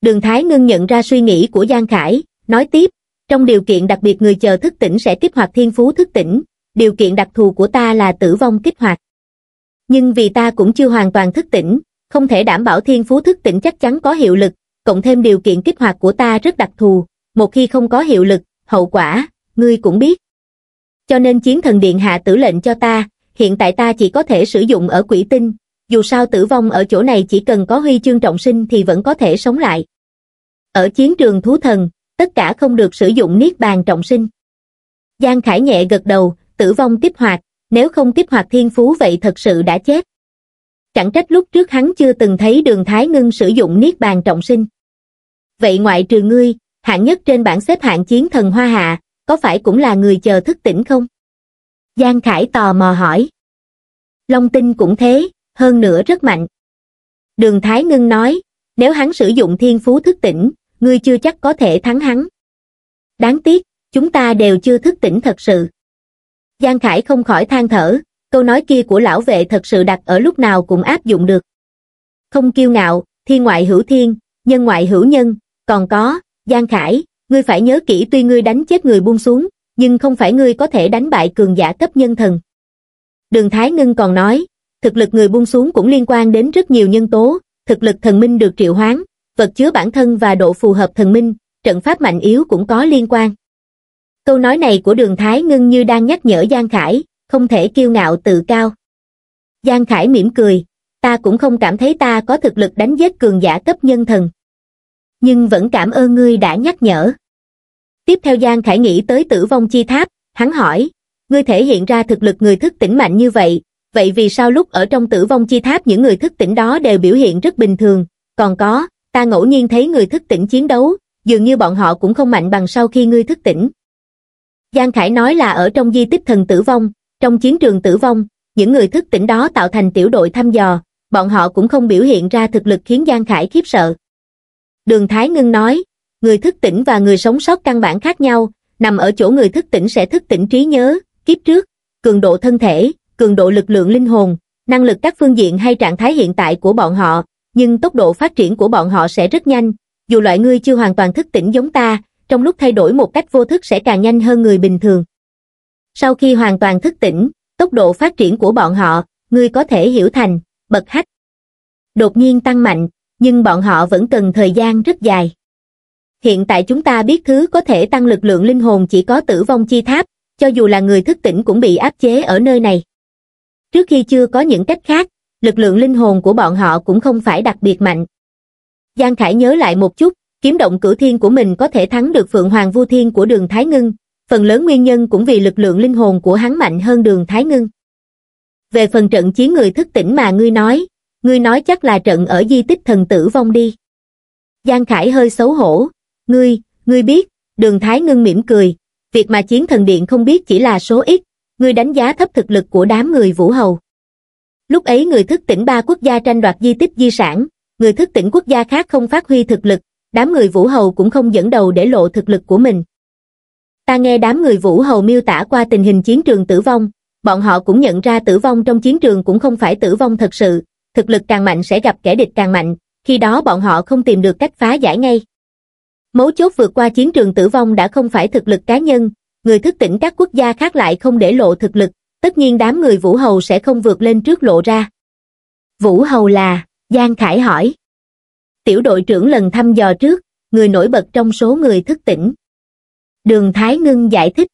Đường Thái Ngưng nhận ra suy nghĩ của Giang Khải, nói tiếp, trong điều kiện đặc biệt người chờ thức tỉnh sẽ tiếp hoạt thiên phú thức tỉnh, điều kiện đặc thù của ta là tử vong kích hoạt. Nhưng vì ta cũng chưa hoàn toàn thức tỉnh, không thể đảm bảo thiên phú thức tỉnh chắc chắn có hiệu lực, cộng thêm điều kiện kích hoạt của ta rất đặc thù, một khi không có hiệu lực, hậu quả, ngươi cũng biết. Cho nên chiến thần điện hạ tử lệnh cho ta, hiện tại ta chỉ có thể sử dụng ở quỷ tinh, dù sao tử vong ở chỗ này chỉ cần có huy chương trọng sinh thì vẫn có thể sống lại. Ở chiến trường thú thần, tất cả không được sử dụng niết bàn trọng sinh. Giang Khải nhẹ gật đầu, tử vong kích hoạt, nếu không kích hoạt thiên phú vậy thật sự đã chết. Chẳng trách lúc trước hắn chưa từng thấy đường Thái Ngưng sử dụng Niết Bàn Trọng Sinh. Vậy ngoại trừ ngươi, hạng nhất trên bảng xếp hạng chiến thần Hoa Hạ, có phải cũng là người chờ thức tỉnh không? Giang Khải tò mò hỏi. Long tinh cũng thế, hơn nữa rất mạnh. Đường Thái Ngưng nói, nếu hắn sử dụng thiên phú thức tỉnh, ngươi chưa chắc có thể thắng hắn. Đáng tiếc, chúng ta đều chưa thức tỉnh thật sự. Giang Khải không khỏi than thở, câu nói kia của lão vệ thật sự đặt ở lúc nào cũng áp dụng được. Không kiêu ngạo, thiên ngoại hữu thiên, nhân ngoại hữu nhân, còn có, Giang Khải, ngươi phải nhớ kỹ tuy ngươi đánh chết người buông xuống, nhưng không phải ngươi có thể đánh bại cường giả cấp nhân thần. Đường Thái Ngân còn nói, thực lực người buông xuống cũng liên quan đến rất nhiều nhân tố, thực lực thần minh được triệu hoán, vật chứa bản thân và độ phù hợp thần minh, trận pháp mạnh yếu cũng có liên quan câu nói này của đường thái ngưng như đang nhắc nhở giang khải không thể kiêu ngạo tự cao giang khải mỉm cười ta cũng không cảm thấy ta có thực lực đánh giết cường giả cấp nhân thần nhưng vẫn cảm ơn ngươi đã nhắc nhở tiếp theo giang khải nghĩ tới tử vong chi tháp hắn hỏi ngươi thể hiện ra thực lực người thức tỉnh mạnh như vậy vậy vì sao lúc ở trong tử vong chi tháp những người thức tỉnh đó đều biểu hiện rất bình thường còn có ta ngẫu nhiên thấy người thức tỉnh chiến đấu dường như bọn họ cũng không mạnh bằng sau khi ngươi thức tỉnh Giang Khải nói là ở trong di tích thần tử vong, trong chiến trường tử vong, những người thức tỉnh đó tạo thành tiểu đội thăm dò, bọn họ cũng không biểu hiện ra thực lực khiến Giang Khải khiếp sợ. Đường Thái Ngưng nói, người thức tỉnh và người sống sót căn bản khác nhau, nằm ở chỗ người thức tỉnh sẽ thức tỉnh trí nhớ, kiếp trước, cường độ thân thể, cường độ lực lượng linh hồn, năng lực các phương diện hay trạng thái hiện tại của bọn họ, nhưng tốc độ phát triển của bọn họ sẽ rất nhanh, dù loại người chưa hoàn toàn thức tỉnh giống ta, trong lúc thay đổi một cách vô thức sẽ càng nhanh hơn người bình thường. Sau khi hoàn toàn thức tỉnh, tốc độ phát triển của bọn họ, người có thể hiểu thành, bật hách. Đột nhiên tăng mạnh, nhưng bọn họ vẫn cần thời gian rất dài. Hiện tại chúng ta biết thứ có thể tăng lực lượng linh hồn chỉ có tử vong chi tháp, cho dù là người thức tỉnh cũng bị áp chế ở nơi này. Trước khi chưa có những cách khác, lực lượng linh hồn của bọn họ cũng không phải đặc biệt mạnh. Giang Khải nhớ lại một chút, kiếm động cửu thiên của mình có thể thắng được Phượng Hoàng Vu Thiên của đường Thái Ngưng, phần lớn nguyên nhân cũng vì lực lượng linh hồn của hắn mạnh hơn đường Thái Ngưng. Về phần trận chiến người thức tỉnh mà ngươi nói, ngươi nói chắc là trận ở di tích thần tử vong đi. Giang Khải hơi xấu hổ, ngươi, ngươi biết, đường Thái Ngưng mỉm cười, việc mà chiến thần điện không biết chỉ là số ít, ngươi đánh giá thấp thực lực của đám người Vũ Hầu. Lúc ấy người thức tỉnh ba quốc gia tranh đoạt di tích di sản, người thức tỉnh quốc gia khác không phát huy thực lực, đám người vũ hầu cũng không dẫn đầu để lộ thực lực của mình. Ta nghe đám người vũ hầu miêu tả qua tình hình chiến trường tử vong, bọn họ cũng nhận ra tử vong trong chiến trường cũng không phải tử vong thật sự, thực lực càng mạnh sẽ gặp kẻ địch càng mạnh, khi đó bọn họ không tìm được cách phá giải ngay. Mấu chốt vượt qua chiến trường tử vong đã không phải thực lực cá nhân, người thức tỉnh các quốc gia khác lại không để lộ thực lực, tất nhiên đám người Vũ Hầu sẽ không vượt lên trước lộ ra. Vũ Hầu là, Giang Khải hỏi tiểu đội trưởng lần thăm dò trước, người nổi bật trong số người thức tỉnh. Đường Thái Ngưng giải thích.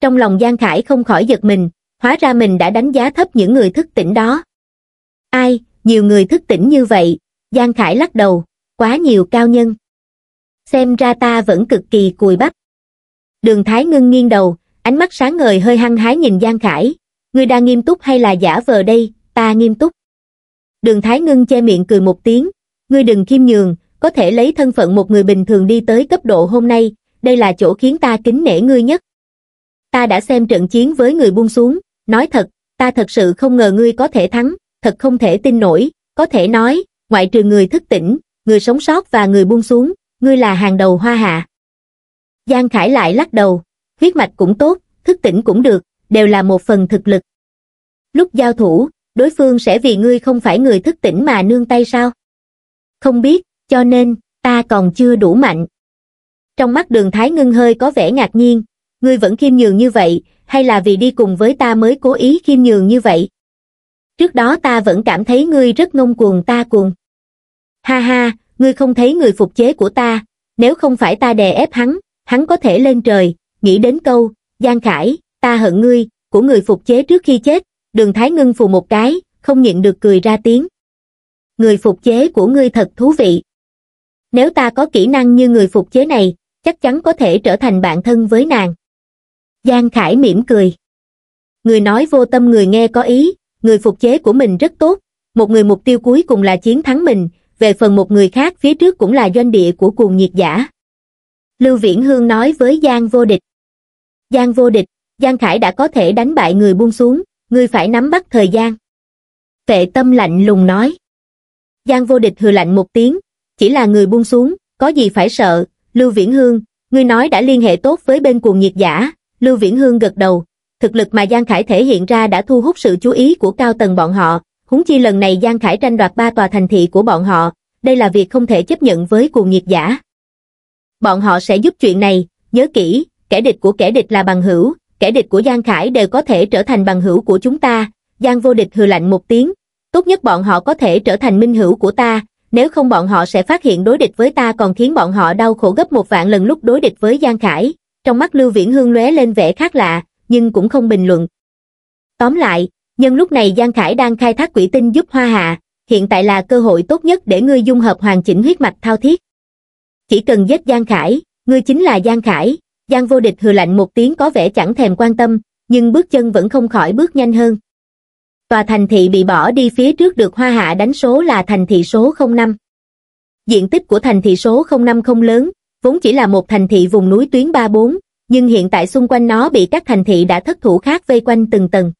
Trong lòng Giang Khải không khỏi giật mình, hóa ra mình đã đánh giá thấp những người thức tỉnh đó. Ai, nhiều người thức tỉnh như vậy, Giang Khải lắc đầu, quá nhiều cao nhân. Xem ra ta vẫn cực kỳ cùi bắp. Đường Thái Ngưng nghiêng đầu, ánh mắt sáng ngời hơi hăng hái nhìn Giang Khải. Người đang nghiêm túc hay là giả vờ đây, ta nghiêm túc. Đường Thái Ngưng che miệng cười một tiếng, ngươi đừng khiêm nhường, có thể lấy thân phận một người bình thường đi tới cấp độ hôm nay, đây là chỗ khiến ta kính nể ngươi nhất. Ta đã xem trận chiến với người buông xuống, nói thật, ta thật sự không ngờ ngươi có thể thắng, thật không thể tin nổi, có thể nói, ngoại trừ người thức tỉnh, người sống sót và người buông xuống, ngươi là hàng đầu hoa hạ. Giang Khải lại lắc đầu, huyết mạch cũng tốt, thức tỉnh cũng được, đều là một phần thực lực. Lúc giao thủ, đối phương sẽ vì ngươi không phải người thức tỉnh mà nương tay sao? không biết, cho nên, ta còn chưa đủ mạnh. Trong mắt đường Thái Ngưng hơi có vẻ ngạc nhiên, ngươi vẫn khiêm nhường như vậy, hay là vì đi cùng với ta mới cố ý khiêm nhường như vậy? Trước đó ta vẫn cảm thấy ngươi rất ngông cuồng ta cuồng. Ha ha, ngươi không thấy người phục chế của ta, nếu không phải ta đè ép hắn, hắn có thể lên trời, nghĩ đến câu, Giang Khải, ta hận ngươi, của người phục chế trước khi chết, đường Thái Ngưng phù một cái, không nhịn được cười ra tiếng người phục chế của ngươi thật thú vị. Nếu ta có kỹ năng như người phục chế này, chắc chắn có thể trở thành bạn thân với nàng. Giang Khải mỉm cười. Người nói vô tâm người nghe có ý, người phục chế của mình rất tốt, một người mục tiêu cuối cùng là chiến thắng mình, về phần một người khác phía trước cũng là doanh địa của cuồng nhiệt giả. Lưu Viễn Hương nói với Giang vô địch. Giang vô địch, Giang Khải đã có thể đánh bại người buông xuống, người phải nắm bắt thời gian. Vệ tâm lạnh lùng nói. Giang vô địch hừ lạnh một tiếng, chỉ là người buông xuống, có gì phải sợ, Lưu Viễn Hương, ngươi nói đã liên hệ tốt với bên cuồng nhiệt giả, Lưu Viễn Hương gật đầu, thực lực mà Giang Khải thể hiện ra đã thu hút sự chú ý của cao tầng bọn họ, huống chi lần này Giang Khải tranh đoạt ba tòa thành thị của bọn họ, đây là việc không thể chấp nhận với cuồng nhiệt giả. Bọn họ sẽ giúp chuyện này, nhớ kỹ, kẻ địch của kẻ địch là bằng hữu, kẻ địch của Giang Khải đều có thể trở thành bằng hữu của chúng ta, Giang vô địch hừ lạnh một tiếng, tốt nhất bọn họ có thể trở thành minh hữu của ta, nếu không bọn họ sẽ phát hiện đối địch với ta còn khiến bọn họ đau khổ gấp một vạn lần lúc đối địch với Giang Khải. Trong mắt Lưu Viễn Hương lóe lên vẻ khác lạ, nhưng cũng không bình luận. Tóm lại, nhân lúc này Giang Khải đang khai thác quỷ tinh giúp Hoa Hạ, hiện tại là cơ hội tốt nhất để ngươi dung hợp hoàn chỉnh huyết mạch thao thiết. Chỉ cần giết Giang Khải, ngươi chính là Giang Khải. Giang vô địch hừ lạnh một tiếng có vẻ chẳng thèm quan tâm, nhưng bước chân vẫn không khỏi bước nhanh hơn tòa thành thị bị bỏ đi phía trước được Hoa Hạ đánh số là thành thị số 05. Diện tích của thành thị số 05 không lớn, vốn chỉ là một thành thị vùng núi tuyến 34, nhưng hiện tại xung quanh nó bị các thành thị đã thất thủ khác vây quanh từng tầng.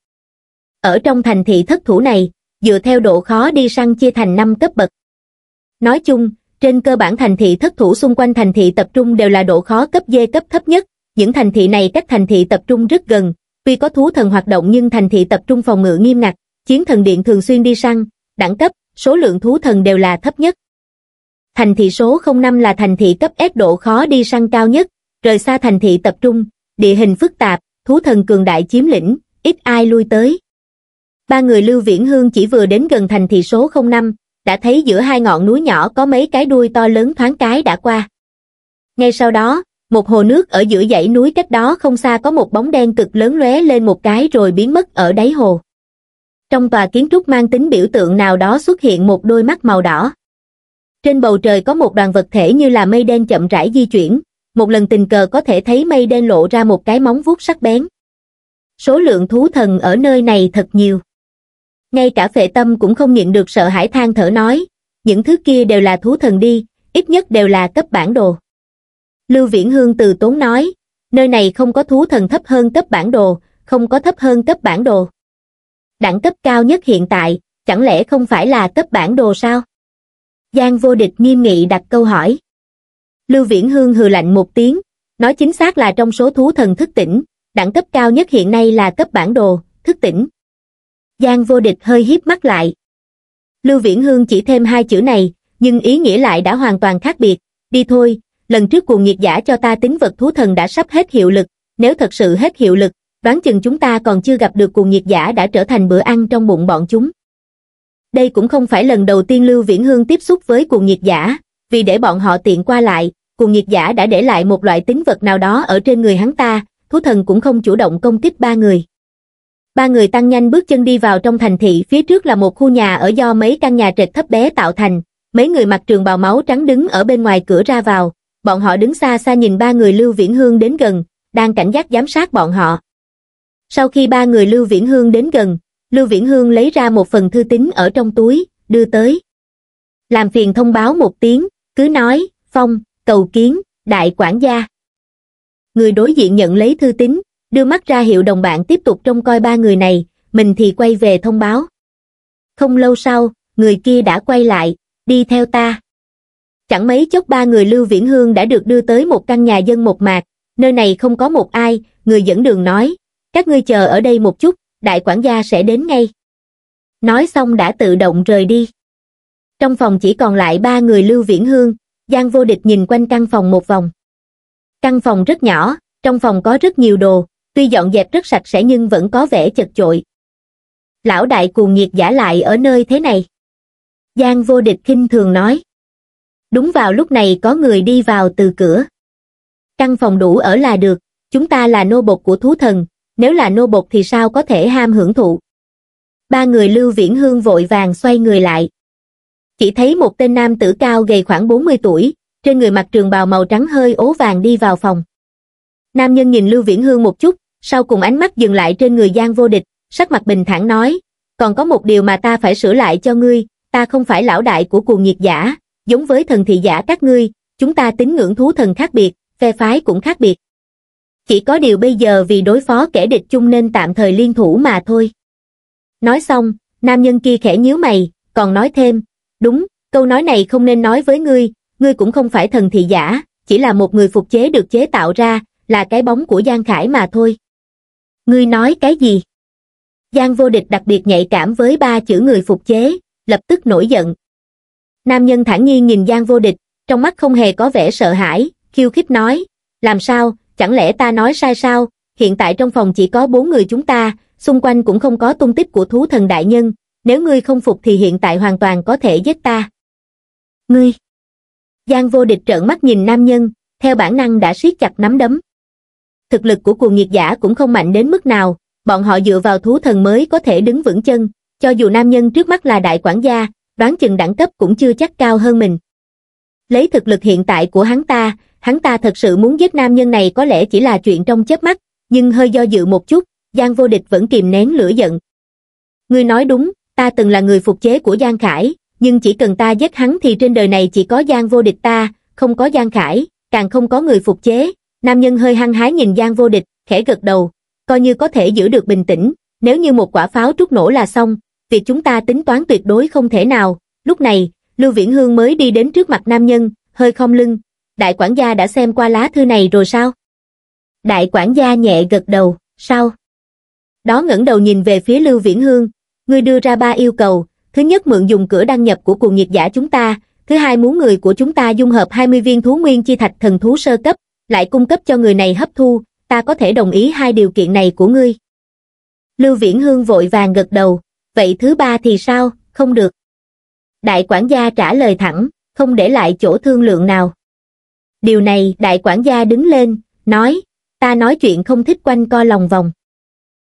Ở trong thành thị thất thủ này, dựa theo độ khó đi săn chia thành 5 cấp bậc. Nói chung, trên cơ bản thành thị thất thủ xung quanh thành thị tập trung đều là độ khó cấp dê cấp thấp nhất, những thành thị này cách thành thị tập trung rất gần, tuy có thú thần hoạt động nhưng thành thị tập trung phòng ngự nghiêm ngặt, chiến thần điện thường xuyên đi săn, đẳng cấp, số lượng thú thần đều là thấp nhất. Thành thị số 05 là thành thị cấp S độ khó đi săn cao nhất, rời xa thành thị tập trung, địa hình phức tạp, thú thần cường đại chiếm lĩnh, ít ai lui tới. Ba người Lưu Viễn Hương chỉ vừa đến gần thành thị số 05, đã thấy giữa hai ngọn núi nhỏ có mấy cái đuôi to lớn thoáng cái đã qua. Ngay sau đó, một hồ nước ở giữa dãy núi cách đó không xa có một bóng đen cực lớn lóe lên một cái rồi biến mất ở đáy hồ trong tòa kiến trúc mang tính biểu tượng nào đó xuất hiện một đôi mắt màu đỏ trên bầu trời có một đoàn vật thể như là mây đen chậm rãi di chuyển một lần tình cờ có thể thấy mây đen lộ ra một cái móng vuốt sắc bén số lượng thú thần ở nơi này thật nhiều ngay cả phệ tâm cũng không nhịn được sợ hãi than thở nói những thứ kia đều là thú thần đi ít nhất đều là cấp bản đồ lưu viễn hương từ tốn nói nơi này không có thú thần thấp hơn cấp bản đồ không có thấp hơn cấp bản đồ đẳng cấp cao nhất hiện tại, chẳng lẽ không phải là cấp bản đồ sao? Giang vô địch nghiêm nghị đặt câu hỏi. Lưu Viễn Hương hừ lạnh một tiếng, nói chính xác là trong số thú thần thức tỉnh, đẳng cấp cao nhất hiện nay là cấp bản đồ, thức tỉnh. Giang vô địch hơi hiếp mắt lại. Lưu Viễn Hương chỉ thêm hai chữ này, nhưng ý nghĩa lại đã hoàn toàn khác biệt. Đi thôi, lần trước cuồng nhiệt giả cho ta tính vật thú thần đã sắp hết hiệu lực, nếu thật sự hết hiệu lực, đoán chừng chúng ta còn chưa gặp được cuồng nhiệt giả đã trở thành bữa ăn trong bụng bọn chúng. Đây cũng không phải lần đầu tiên Lưu Viễn Hương tiếp xúc với cuồng nhiệt giả, vì để bọn họ tiện qua lại, cuồng nhiệt giả đã để lại một loại tính vật nào đó ở trên người hắn ta, thú thần cũng không chủ động công kích ba người. Ba người tăng nhanh bước chân đi vào trong thành thị, phía trước là một khu nhà ở do mấy căn nhà trệt thấp bé tạo thành, mấy người mặc trường bào máu trắng đứng ở bên ngoài cửa ra vào, bọn họ đứng xa xa nhìn ba người Lưu Viễn Hương đến gần, đang cảnh giác giám sát bọn họ. Sau khi ba người Lưu Viễn Hương đến gần, Lưu Viễn Hương lấy ra một phần thư tín ở trong túi, đưa tới. Làm phiền thông báo một tiếng, cứ nói, phong, cầu kiến, đại quản gia. Người đối diện nhận lấy thư tín, đưa mắt ra hiệu đồng bạn tiếp tục trông coi ba người này, mình thì quay về thông báo. Không lâu sau, người kia đã quay lại, đi theo ta. Chẳng mấy chốc ba người Lưu Viễn Hương đã được đưa tới một căn nhà dân một mạc, nơi này không có một ai, người dẫn đường nói, các ngươi chờ ở đây một chút, đại quản gia sẽ đến ngay. Nói xong đã tự động rời đi. Trong phòng chỉ còn lại ba người Lưu Viễn Hương, Giang Vô Địch nhìn quanh căn phòng một vòng. Căn phòng rất nhỏ, trong phòng có rất nhiều đồ, tuy dọn dẹp rất sạch sẽ nhưng vẫn có vẻ chật chội. Lão đại cuồng nhiệt giả lại ở nơi thế này. Giang Vô Địch khinh thường nói. Đúng vào lúc này có người đi vào từ cửa. Căn phòng đủ ở là được, chúng ta là nô bộc của thú thần, nếu là nô bộc thì sao có thể ham hưởng thụ. Ba người Lưu Viễn Hương vội vàng xoay người lại. Chỉ thấy một tên nam tử cao gầy khoảng 40 tuổi, trên người mặc trường bào màu trắng hơi ố vàng đi vào phòng. Nam nhân nhìn Lưu Viễn Hương một chút, sau cùng ánh mắt dừng lại trên người Giang Vô Địch, sắc mặt bình thản nói, còn có một điều mà ta phải sửa lại cho ngươi, ta không phải lão đại của cuồng nhiệt giả, giống với thần thị giả các ngươi, chúng ta tín ngưỡng thú thần khác biệt, phe phái cũng khác biệt chỉ có điều bây giờ vì đối phó kẻ địch chung nên tạm thời liên thủ mà thôi. Nói xong, nam nhân kia khẽ nhíu mày, còn nói thêm, đúng, câu nói này không nên nói với ngươi, ngươi cũng không phải thần thị giả, chỉ là một người phục chế được chế tạo ra, là cái bóng của Giang Khải mà thôi. Ngươi nói cái gì? Giang vô địch đặc biệt nhạy cảm với ba chữ người phục chế, lập tức nổi giận. Nam nhân thản nhiên nhìn Giang vô địch, trong mắt không hề có vẻ sợ hãi, khiêu khích nói, làm sao, chẳng lẽ ta nói sai sao, hiện tại trong phòng chỉ có bốn người chúng ta, xung quanh cũng không có tung tích của thú thần đại nhân, nếu ngươi không phục thì hiện tại hoàn toàn có thể giết ta. Ngươi! Giang vô địch trợn mắt nhìn nam nhân, theo bản năng đã siết chặt nắm đấm. Thực lực của cuồng nhiệt giả cũng không mạnh đến mức nào, bọn họ dựa vào thú thần mới có thể đứng vững chân, cho dù nam nhân trước mắt là đại quản gia, đoán chừng đẳng cấp cũng chưa chắc cao hơn mình. Lấy thực lực hiện tại của hắn ta, hắn ta thật sự muốn giết nam nhân này có lẽ chỉ là chuyện trong chớp mắt nhưng hơi do dự một chút giang vô địch vẫn kìm nén lửa giận ngươi nói đúng ta từng là người phục chế của giang khải nhưng chỉ cần ta giết hắn thì trên đời này chỉ có giang vô địch ta không có giang khải càng không có người phục chế nam nhân hơi hăng hái nhìn giang vô địch khẽ gật đầu coi như có thể giữ được bình tĩnh nếu như một quả pháo trút nổ là xong việc chúng ta tính toán tuyệt đối không thể nào lúc này lưu viễn hương mới đi đến trước mặt nam nhân hơi khom lưng đại quản gia đã xem qua lá thư này rồi sao? Đại quản gia nhẹ gật đầu, sao? Đó ngẩng đầu nhìn về phía Lưu Viễn Hương, ngươi đưa ra ba yêu cầu, thứ nhất mượn dùng cửa đăng nhập của cuồng nhiệt giả chúng ta, thứ hai muốn người của chúng ta dung hợp 20 viên thú nguyên chi thạch thần thú sơ cấp, lại cung cấp cho người này hấp thu, ta có thể đồng ý hai điều kiện này của ngươi. Lưu Viễn Hương vội vàng gật đầu, vậy thứ ba thì sao, không được. Đại quản gia trả lời thẳng, không để lại chỗ thương lượng nào. Điều này đại quản gia đứng lên, nói, ta nói chuyện không thích quanh co lòng vòng.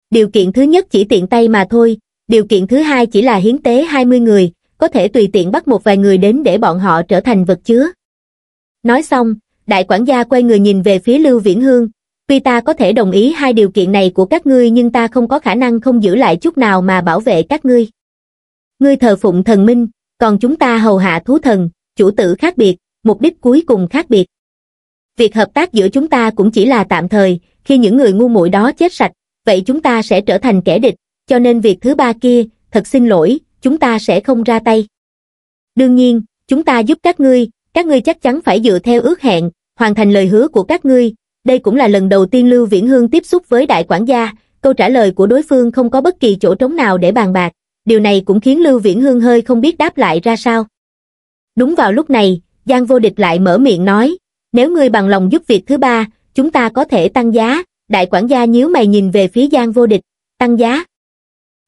Điều kiện thứ nhất chỉ tiện tay mà thôi, điều kiện thứ hai chỉ là hiến tế 20 người, có thể tùy tiện bắt một vài người đến để bọn họ trở thành vật chứa. Nói xong, đại quản gia quay người nhìn về phía Lưu Viễn Hương, tuy ta có thể đồng ý hai điều kiện này của các ngươi nhưng ta không có khả năng không giữ lại chút nào mà bảo vệ các ngươi. Ngươi thờ phụng thần minh, còn chúng ta hầu hạ thú thần, chủ tử khác biệt, mục đích cuối cùng khác biệt việc hợp tác giữa chúng ta cũng chỉ là tạm thời khi những người ngu muội đó chết sạch vậy chúng ta sẽ trở thành kẻ địch cho nên việc thứ ba kia thật xin lỗi chúng ta sẽ không ra tay đương nhiên chúng ta giúp các ngươi các ngươi chắc chắn phải dựa theo ước hẹn hoàn thành lời hứa của các ngươi đây cũng là lần đầu tiên lưu viễn hương tiếp xúc với đại quản gia câu trả lời của đối phương không có bất kỳ chỗ trống nào để bàn bạc điều này cũng khiến lưu viễn hương hơi không biết đáp lại ra sao đúng vào lúc này giang vô địch lại mở miệng nói nếu ngươi bằng lòng giúp việc thứ ba chúng ta có thể tăng giá đại quản gia nhíu mày nhìn về phía giang vô địch tăng giá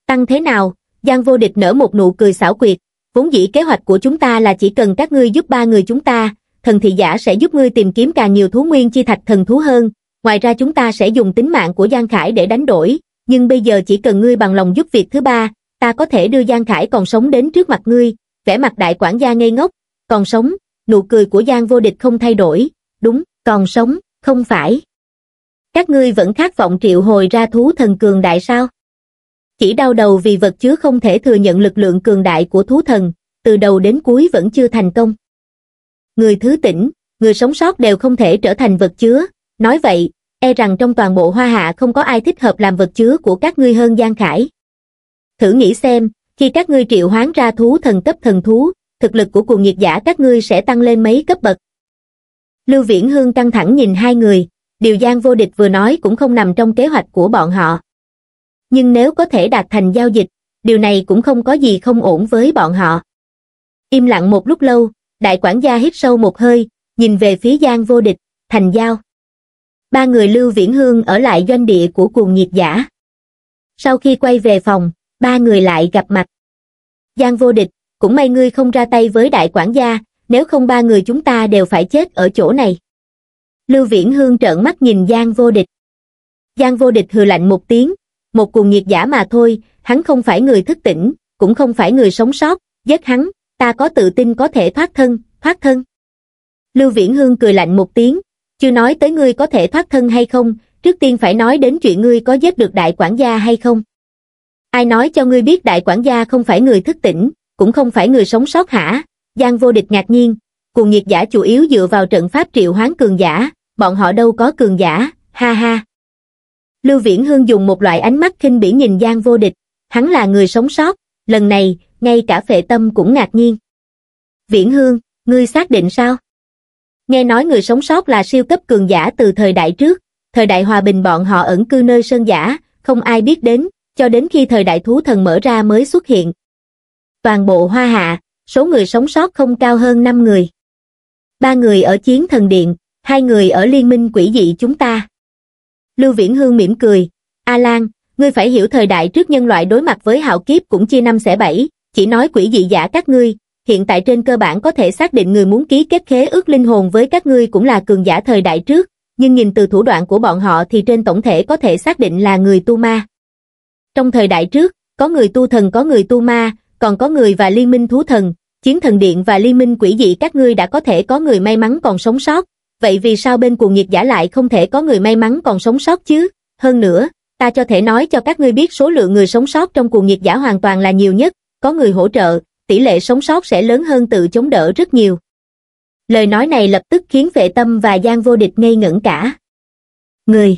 tăng thế nào giang vô địch nở một nụ cười xảo quyệt vốn dĩ kế hoạch của chúng ta là chỉ cần các ngươi giúp ba người chúng ta thần thị giả sẽ giúp ngươi tìm kiếm càng nhiều thú nguyên chi thạch thần thú hơn ngoài ra chúng ta sẽ dùng tính mạng của giang khải để đánh đổi nhưng bây giờ chỉ cần ngươi bằng lòng giúp việc thứ ba ta có thể đưa giang khải còn sống đến trước mặt ngươi vẻ mặt đại quản gia ngây ngốc còn sống nụ cười của Giang vô địch không thay đổi, đúng, còn sống, không phải. Các ngươi vẫn khát vọng triệu hồi ra thú thần cường đại sao? Chỉ đau đầu vì vật chứa không thể thừa nhận lực lượng cường đại của thú thần, từ đầu đến cuối vẫn chưa thành công. Người thứ tỉnh, người sống sót đều không thể trở thành vật chứa, nói vậy, e rằng trong toàn bộ hoa hạ không có ai thích hợp làm vật chứa của các ngươi hơn Giang Khải. Thử nghĩ xem, khi các ngươi triệu hoán ra thú thần cấp thần thú, thực lực của cuồng nhiệt giả các ngươi sẽ tăng lên mấy cấp bậc. Lưu Viễn Hương căng thẳng nhìn hai người, điều Giang vô địch vừa nói cũng không nằm trong kế hoạch của bọn họ. Nhưng nếu có thể đạt thành giao dịch, điều này cũng không có gì không ổn với bọn họ. Im lặng một lúc lâu, đại quản gia hít sâu một hơi, nhìn về phía Giang vô địch, thành giao. Ba người Lưu Viễn Hương ở lại doanh địa của cuồng nhiệt giả. Sau khi quay về phòng, ba người lại gặp mặt. Giang vô địch, cũng may ngươi không ra tay với đại quản gia, nếu không ba người chúng ta đều phải chết ở chỗ này. Lưu Viễn Hương trợn mắt nhìn Giang Vô Địch. Giang Vô Địch hừ lạnh một tiếng, một cuồng nhiệt giả mà thôi, hắn không phải người thức tỉnh, cũng không phải người sống sót, giết hắn, ta có tự tin có thể thoát thân, thoát thân. Lưu Viễn Hương cười lạnh một tiếng, chưa nói tới ngươi có thể thoát thân hay không, trước tiên phải nói đến chuyện ngươi có giết được đại quản gia hay không. Ai nói cho ngươi biết đại quản gia không phải người thức tỉnh, cũng không phải người sống sót hả? Giang vô địch ngạc nhiên, cuồng nhiệt giả chủ yếu dựa vào trận pháp triệu hoán cường giả, bọn họ đâu có cường giả, ha ha. Lưu Viễn Hương dùng một loại ánh mắt khinh bỉ nhìn Giang vô địch, hắn là người sống sót, lần này, ngay cả phệ tâm cũng ngạc nhiên. Viễn Hương, ngươi xác định sao? Nghe nói người sống sót là siêu cấp cường giả từ thời đại trước, thời đại hòa bình bọn họ ẩn cư nơi sơn giả, không ai biết đến, cho đến khi thời đại thú thần mở ra mới xuất hiện, toàn bộ hoa hạ, số người sống sót không cao hơn 5 người. Ba người ở chiến thần điện, hai người ở liên minh quỷ dị chúng ta. Lưu Viễn Hương mỉm cười, A Lan, ngươi phải hiểu thời đại trước nhân loại đối mặt với hạo kiếp cũng chia năm xẻ bảy, chỉ nói quỷ dị giả các ngươi, hiện tại trên cơ bản có thể xác định người muốn ký kết khế ước linh hồn với các ngươi cũng là cường giả thời đại trước, nhưng nhìn từ thủ đoạn của bọn họ thì trên tổng thể có thể xác định là người tu ma. Trong thời đại trước, có người tu thần có người tu ma, còn có người và liên minh thú thần, chiến thần điện và liên minh quỷ dị các ngươi đã có thể có người may mắn còn sống sót, vậy vì sao bên cuồng nhiệt giả lại không thể có người may mắn còn sống sót chứ? Hơn nữa, ta cho thể nói cho các ngươi biết số lượng người sống sót trong cuồng nhiệt giả hoàn toàn là nhiều nhất, có người hỗ trợ, tỷ lệ sống sót sẽ lớn hơn tự chống đỡ rất nhiều. Lời nói này lập tức khiến vệ tâm và Giang vô địch ngây ngẩn cả. Người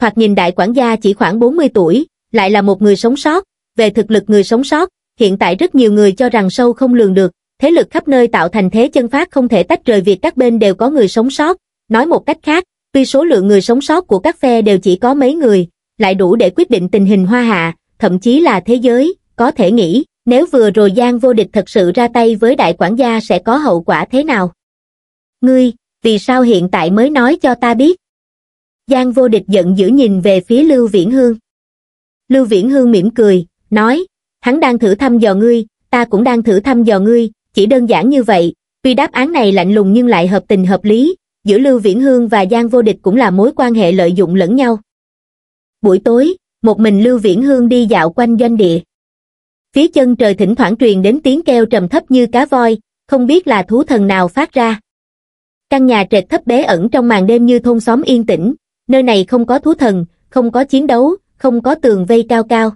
Hoặc nhìn đại quản gia chỉ khoảng 40 tuổi, lại là một người sống sót, về thực lực người sống sót, hiện tại rất nhiều người cho rằng sâu không lường được, thế lực khắp nơi tạo thành thế chân phát không thể tách rời việc các bên đều có người sống sót. Nói một cách khác, tuy số lượng người sống sót của các phe đều chỉ có mấy người, lại đủ để quyết định tình hình hoa hạ, thậm chí là thế giới, có thể nghĩ, nếu vừa rồi Giang vô địch thật sự ra tay với đại quản gia sẽ có hậu quả thế nào? Ngươi, vì sao hiện tại mới nói cho ta biết? Giang vô địch giận dữ nhìn về phía Lưu Viễn Hương. Lưu Viễn Hương mỉm cười, nói, hắn đang thử thăm dò ngươi, ta cũng đang thử thăm dò ngươi, chỉ đơn giản như vậy, tuy đáp án này lạnh lùng nhưng lại hợp tình hợp lý, giữa Lưu Viễn Hương và Giang Vô Địch cũng là mối quan hệ lợi dụng lẫn nhau. Buổi tối, một mình Lưu Viễn Hương đi dạo quanh doanh địa. Phía chân trời thỉnh thoảng truyền đến tiếng kêu trầm thấp như cá voi, không biết là thú thần nào phát ra. Căn nhà trệt thấp bé ẩn trong màn đêm như thôn xóm yên tĩnh, nơi này không có thú thần, không có chiến đấu, không có tường vây cao cao.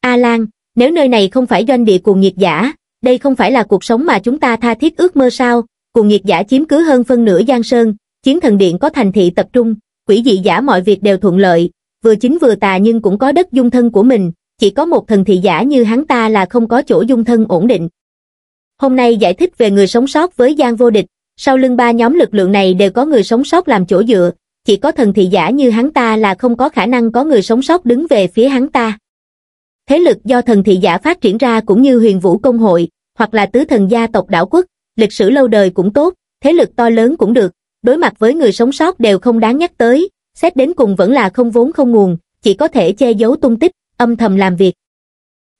A Lan, nếu nơi này không phải doanh địa cuồng nhiệt giả đây không phải là cuộc sống mà chúng ta tha thiết ước mơ sao cuồng nhiệt giả chiếm cứ hơn phân nửa giang sơn chiến thần điện có thành thị tập trung quỷ dị giả mọi việc đều thuận lợi vừa chính vừa tà nhưng cũng có đất dung thân của mình chỉ có một thần thị giả như hắn ta là không có chỗ dung thân ổn định hôm nay giải thích về người sống sót với giang vô địch sau lưng ba nhóm lực lượng này đều có người sống sót làm chỗ dựa chỉ có thần thị giả như hắn ta là không có khả năng có người sống sót đứng về phía hắn ta thế lực do thần thị giả phát triển ra cũng như huyền vũ công hội, hoặc là tứ thần gia tộc đảo quốc, lịch sử lâu đời cũng tốt, thế lực to lớn cũng được, đối mặt với người sống sót đều không đáng nhắc tới, xét đến cùng vẫn là không vốn không nguồn, chỉ có thể che giấu tung tích, âm thầm làm việc.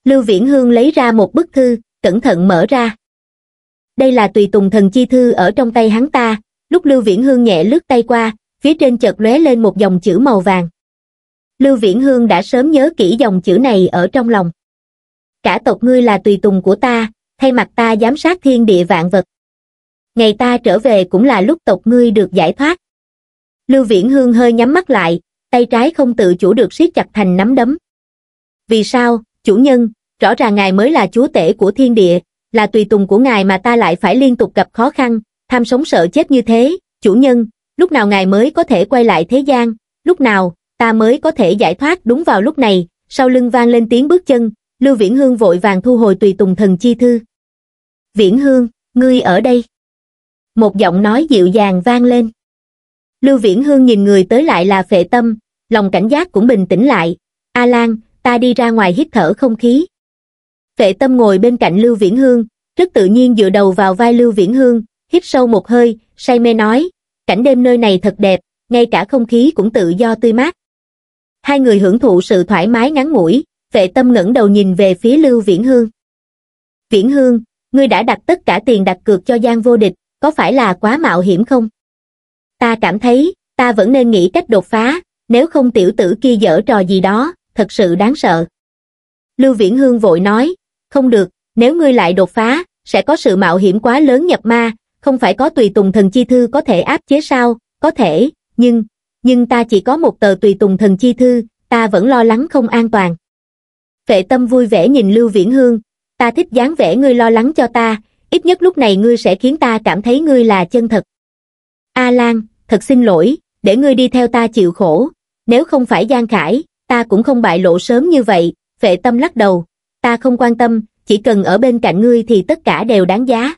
Lưu Viễn Hương lấy ra một bức thư, cẩn thận mở ra. Đây là tùy tùng thần chi thư ở trong tay hắn ta, lúc Lưu Viễn Hương nhẹ lướt tay qua, phía trên chợt lóe lên một dòng chữ màu vàng. Lưu Viễn Hương đã sớm nhớ kỹ dòng chữ này ở trong lòng. Cả tộc ngươi là tùy tùng của ta, thay mặt ta giám sát thiên địa vạn vật. Ngày ta trở về cũng là lúc tộc ngươi được giải thoát. Lưu Viễn Hương hơi nhắm mắt lại, tay trái không tự chủ được siết chặt thành nắm đấm. Vì sao, chủ nhân, rõ ràng ngài mới là chúa tể của thiên địa, là tùy tùng của ngài mà ta lại phải liên tục gặp khó khăn, tham sống sợ chết như thế, chủ nhân, lúc nào ngài mới có thể quay lại thế gian, lúc nào, ta mới có thể giải thoát đúng vào lúc này, sau lưng vang lên tiếng bước chân, Lưu Viễn Hương vội vàng thu hồi tùy tùng thần chi thư. Viễn Hương, ngươi ở đây. Một giọng nói dịu dàng vang lên. Lưu Viễn Hương nhìn người tới lại là phệ tâm, lòng cảnh giác cũng bình tĩnh lại. A Lan, ta đi ra ngoài hít thở không khí. Phệ tâm ngồi bên cạnh Lưu Viễn Hương, rất tự nhiên dựa đầu vào vai Lưu Viễn Hương, hít sâu một hơi, say mê nói, cảnh đêm nơi này thật đẹp, ngay cả không khí cũng tự do tươi mát hai người hưởng thụ sự thoải mái ngắn ngủi, vệ tâm ngẩng đầu nhìn về phía Lưu Viễn Hương. Viễn Hương, ngươi đã đặt tất cả tiền đặt cược cho Giang vô địch, có phải là quá mạo hiểm không? Ta cảm thấy, ta vẫn nên nghĩ cách đột phá, nếu không tiểu tử kia dở trò gì đó, thật sự đáng sợ. Lưu Viễn Hương vội nói, không được, nếu ngươi lại đột phá, sẽ có sự mạo hiểm quá lớn nhập ma, không phải có tùy tùng thần chi thư có thể áp chế sao, có thể, nhưng, nhưng ta chỉ có một tờ tùy tùng thần chi thư, ta vẫn lo lắng không an toàn. Phệ tâm vui vẻ nhìn Lưu Viễn Hương, ta thích dáng vẻ ngươi lo lắng cho ta, ít nhất lúc này ngươi sẽ khiến ta cảm thấy ngươi là chân thật. A Lan, thật xin lỗi, để ngươi đi theo ta chịu khổ, nếu không phải Giang Khải, ta cũng không bại lộ sớm như vậy, Phệ tâm lắc đầu, ta không quan tâm, chỉ cần ở bên cạnh ngươi thì tất cả đều đáng giá.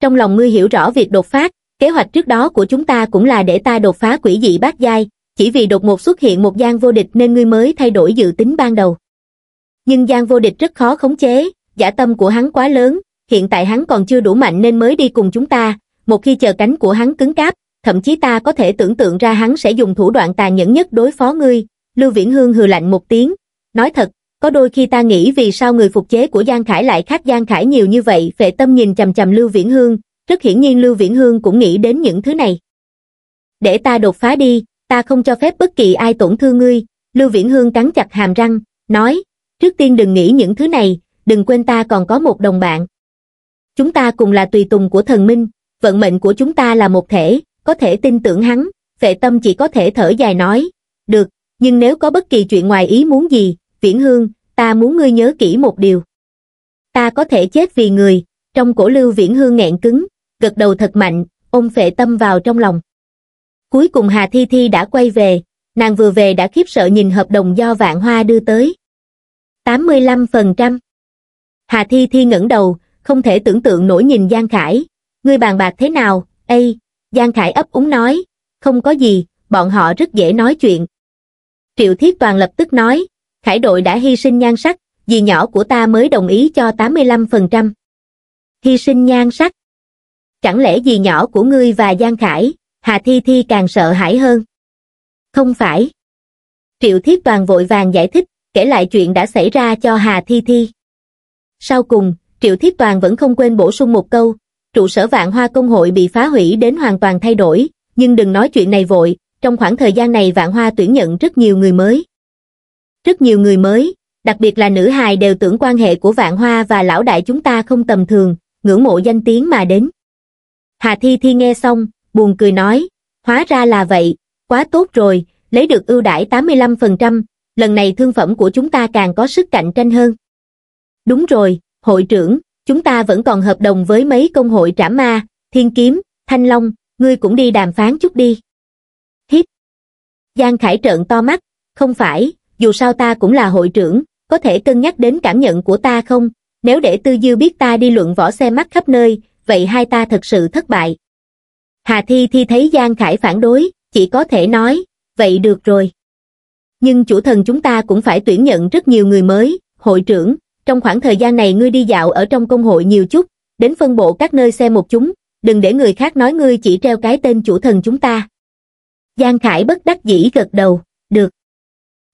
Trong lòng ngươi hiểu rõ việc đột phát, Kế hoạch trước đó của chúng ta cũng là để ta đột phá quỷ dị bát giai, chỉ vì đột ngột xuất hiện một gian vô địch nên ngươi mới thay đổi dự tính ban đầu. Nhưng gian vô địch rất khó khống chế, giả tâm của hắn quá lớn, hiện tại hắn còn chưa đủ mạnh nên mới đi cùng chúng ta, một khi chờ cánh của hắn cứng cáp, thậm chí ta có thể tưởng tượng ra hắn sẽ dùng thủ đoạn tàn nhẫn nhất đối phó ngươi. Lưu Viễn Hương hừ lạnh một tiếng, nói thật, có đôi khi ta nghĩ vì sao người phục chế của Giang Khải lại khác Giang Khải nhiều như vậy, vệ tâm nhìn chầm chầm Lưu Viễn Hương, rất hiển nhiên Lưu Viễn Hương cũng nghĩ đến những thứ này. Để ta đột phá đi, ta không cho phép bất kỳ ai tổn thương ngươi, Lưu Viễn Hương cắn chặt hàm răng, nói, trước tiên đừng nghĩ những thứ này, đừng quên ta còn có một đồng bạn. Chúng ta cùng là tùy tùng của thần minh, vận mệnh của chúng ta là một thể, có thể tin tưởng hắn, vệ tâm chỉ có thể thở dài nói, được, nhưng nếu có bất kỳ chuyện ngoài ý muốn gì, Viễn Hương, ta muốn ngươi nhớ kỹ một điều. Ta có thể chết vì người, trong cổ lưu Viễn Hương nghẹn cứng, gật đầu thật mạnh, ôm phệ tâm vào trong lòng. Cuối cùng Hà Thi Thi đã quay về, nàng vừa về đã khiếp sợ nhìn hợp đồng do Vạn Hoa đưa tới. 85% Hà Thi Thi ngẩng đầu, không thể tưởng tượng nổi nhìn Giang Khải. người bàn bạc thế nào, Ây, Giang Khải ấp úng nói, không có gì, bọn họ rất dễ nói chuyện. Triệu Thiết Toàn lập tức nói, Khải đội đã hy sinh nhan sắc, vì nhỏ của ta mới đồng ý cho 85%. Hy sinh nhan sắc chẳng lẽ gì nhỏ của ngươi và Giang Khải, Hà Thi Thi càng sợ hãi hơn. Không phải. Triệu Thiếp Toàn vội vàng giải thích, kể lại chuyện đã xảy ra cho Hà Thi Thi. Sau cùng, Triệu Thiếp Toàn vẫn không quên bổ sung một câu, trụ sở vạn hoa công hội bị phá hủy đến hoàn toàn thay đổi, nhưng đừng nói chuyện này vội, trong khoảng thời gian này vạn hoa tuyển nhận rất nhiều người mới. Rất nhiều người mới, đặc biệt là nữ hài đều tưởng quan hệ của vạn hoa và lão đại chúng ta không tầm thường, ngưỡng mộ danh tiếng mà đến. Hà Thi Thi nghe xong, buồn cười nói, hóa ra là vậy, quá tốt rồi, lấy được ưu đãi 85%, lần này thương phẩm của chúng ta càng có sức cạnh tranh hơn. Đúng rồi, hội trưởng, chúng ta vẫn còn hợp đồng với mấy công hội trả ma, thiên kiếm, thanh long, ngươi cũng đi đàm phán chút đi. Hiếp. Giang Khải trợn to mắt, không phải, dù sao ta cũng là hội trưởng, có thể cân nhắc đến cảm nhận của ta không, nếu để tư dư biết ta đi luận võ xe mắt khắp nơi, vậy hai ta thật sự thất bại. Hà Thi Thi thấy Giang Khải phản đối, chỉ có thể nói, vậy được rồi. Nhưng chủ thần chúng ta cũng phải tuyển nhận rất nhiều người mới, hội trưởng, trong khoảng thời gian này ngươi đi dạo ở trong công hội nhiều chút, đến phân bộ các nơi xem một chúng, đừng để người khác nói ngươi chỉ treo cái tên chủ thần chúng ta. Giang Khải bất đắc dĩ gật đầu, được.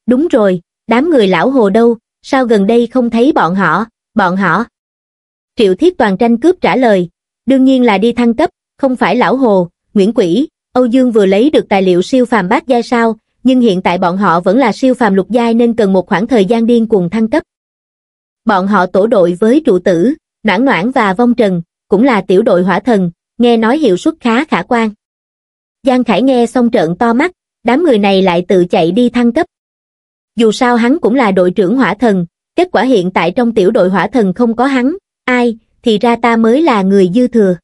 Đúng rồi, đám người lão hồ đâu, sao gần đây không thấy bọn họ, bọn họ. Triệu Thiết Toàn tranh cướp trả lời, Đương nhiên là đi thăng cấp, không phải lão hồ, Nguyễn Quỷ, Âu Dương vừa lấy được tài liệu siêu phàm bát giai sao, nhưng hiện tại bọn họ vẫn là siêu phàm lục giai nên cần một khoảng thời gian điên cuồng thăng cấp. Bọn họ tổ đội với trụ tử, Noãn Noãn và Vong Trần, cũng là tiểu đội hỏa thần, nghe nói hiệu suất khá khả quan. Giang Khải nghe xong trợn to mắt, đám người này lại tự chạy đi thăng cấp. Dù sao hắn cũng là đội trưởng hỏa thần, kết quả hiện tại trong tiểu đội hỏa thần không có hắn, ai, thì ra ta mới là người dư thừa.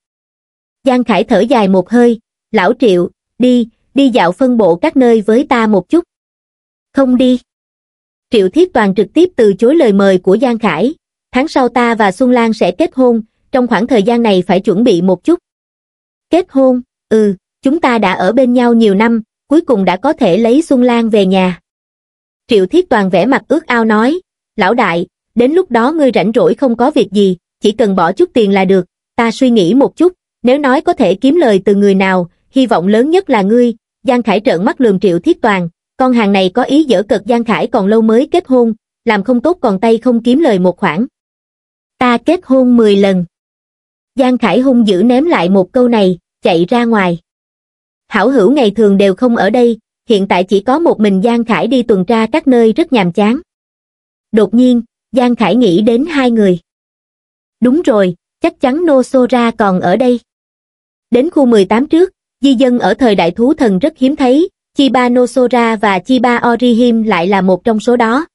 Giang Khải thở dài một hơi, lão triệu, đi, đi dạo phân bộ các nơi với ta một chút. Không đi. Triệu Thiết Toàn trực tiếp từ chối lời mời của Giang Khải, tháng sau ta và Xuân Lan sẽ kết hôn, trong khoảng thời gian này phải chuẩn bị một chút. Kết hôn, ừ, chúng ta đã ở bên nhau nhiều năm, cuối cùng đã có thể lấy Xuân Lan về nhà. Triệu Thiết Toàn vẽ mặt ước ao nói, lão đại, đến lúc đó ngươi rảnh rỗi không có việc gì, chỉ cần bỏ chút tiền là được, ta suy nghĩ một chút, nếu nói có thể kiếm lời từ người nào, hy vọng lớn nhất là ngươi, Giang Khải trợn mắt lườm Triệu Thiết Toàn, con hàng này có ý dở cực. Giang Khải còn lâu mới kết hôn, làm không tốt còn tay không kiếm lời một khoản. Ta kết hôn 10 lần. Giang Khải hung dữ ném lại một câu này, chạy ra ngoài. Hảo hữu ngày thường đều không ở đây, hiện tại chỉ có một mình Giang Khải đi tuần tra các nơi rất nhàm chán. Đột nhiên, Giang Khải nghĩ đến hai người đúng rồi chắc chắn nosora còn ở đây đến khu 18 trước di dân ở thời đại thú thần rất hiếm thấy chiba nosora và chiba orihim lại là một trong số đó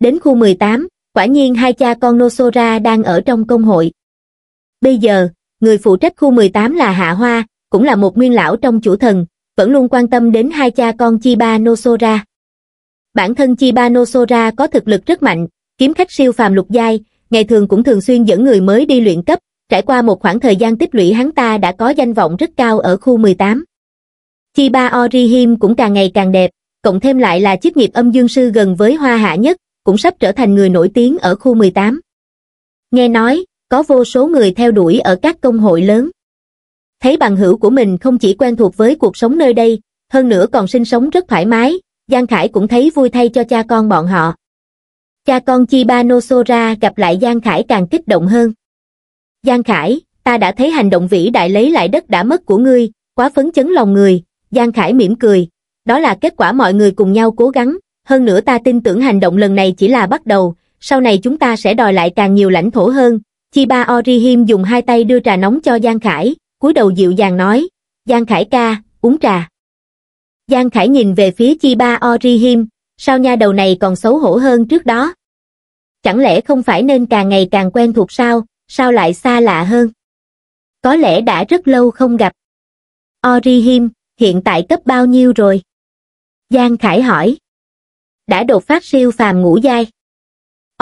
đến khu 18, quả nhiên hai cha con nosora đang ở trong công hội bây giờ người phụ trách khu 18 là hạ hoa cũng là một nguyên lão trong chủ thần vẫn luôn quan tâm đến hai cha con chiba nosora bản thân Chiba Nosora có thực lực rất mạnh, kiếm khách siêu phàm lục giai, ngày thường cũng thường xuyên dẫn người mới đi luyện cấp, trải qua một khoảng thời gian tích lũy hắn ta đã có danh vọng rất cao ở khu 18. Chiba Orihim cũng càng ngày càng đẹp, cộng thêm lại là chức nghiệp âm dương sư gần với hoa hạ nhất, cũng sắp trở thành người nổi tiếng ở khu 18. Nghe nói, có vô số người theo đuổi ở các công hội lớn. Thấy bằng hữu của mình không chỉ quen thuộc với cuộc sống nơi đây, hơn nữa còn sinh sống rất thoải mái, Giang Khải cũng thấy vui thay cho cha con bọn họ cha con Chibanosora gặp lại Giang Khải càng kích động hơn. Giang Khải, ta đã thấy hành động vĩ đại lấy lại đất đã mất của ngươi, quá phấn chấn lòng người, Giang Khải mỉm cười, đó là kết quả mọi người cùng nhau cố gắng, hơn nữa ta tin tưởng hành động lần này chỉ là bắt đầu, sau này chúng ta sẽ đòi lại càng nhiều lãnh thổ hơn. Chiba Orihim dùng hai tay đưa trà nóng cho Giang Khải, cúi đầu dịu dàng nói, Giang Khải ca, uống trà. Giang Khải nhìn về phía Chiba Orihim, sao nha đầu này còn xấu hổ hơn trước đó. Chẳng lẽ không phải nên càng ngày càng quen thuộc sao, sao lại xa lạ hơn? Có lẽ đã rất lâu không gặp. Orihim, hiện tại cấp bao nhiêu rồi? Giang Khải hỏi. Đã đột phát siêu phàm ngũ giai.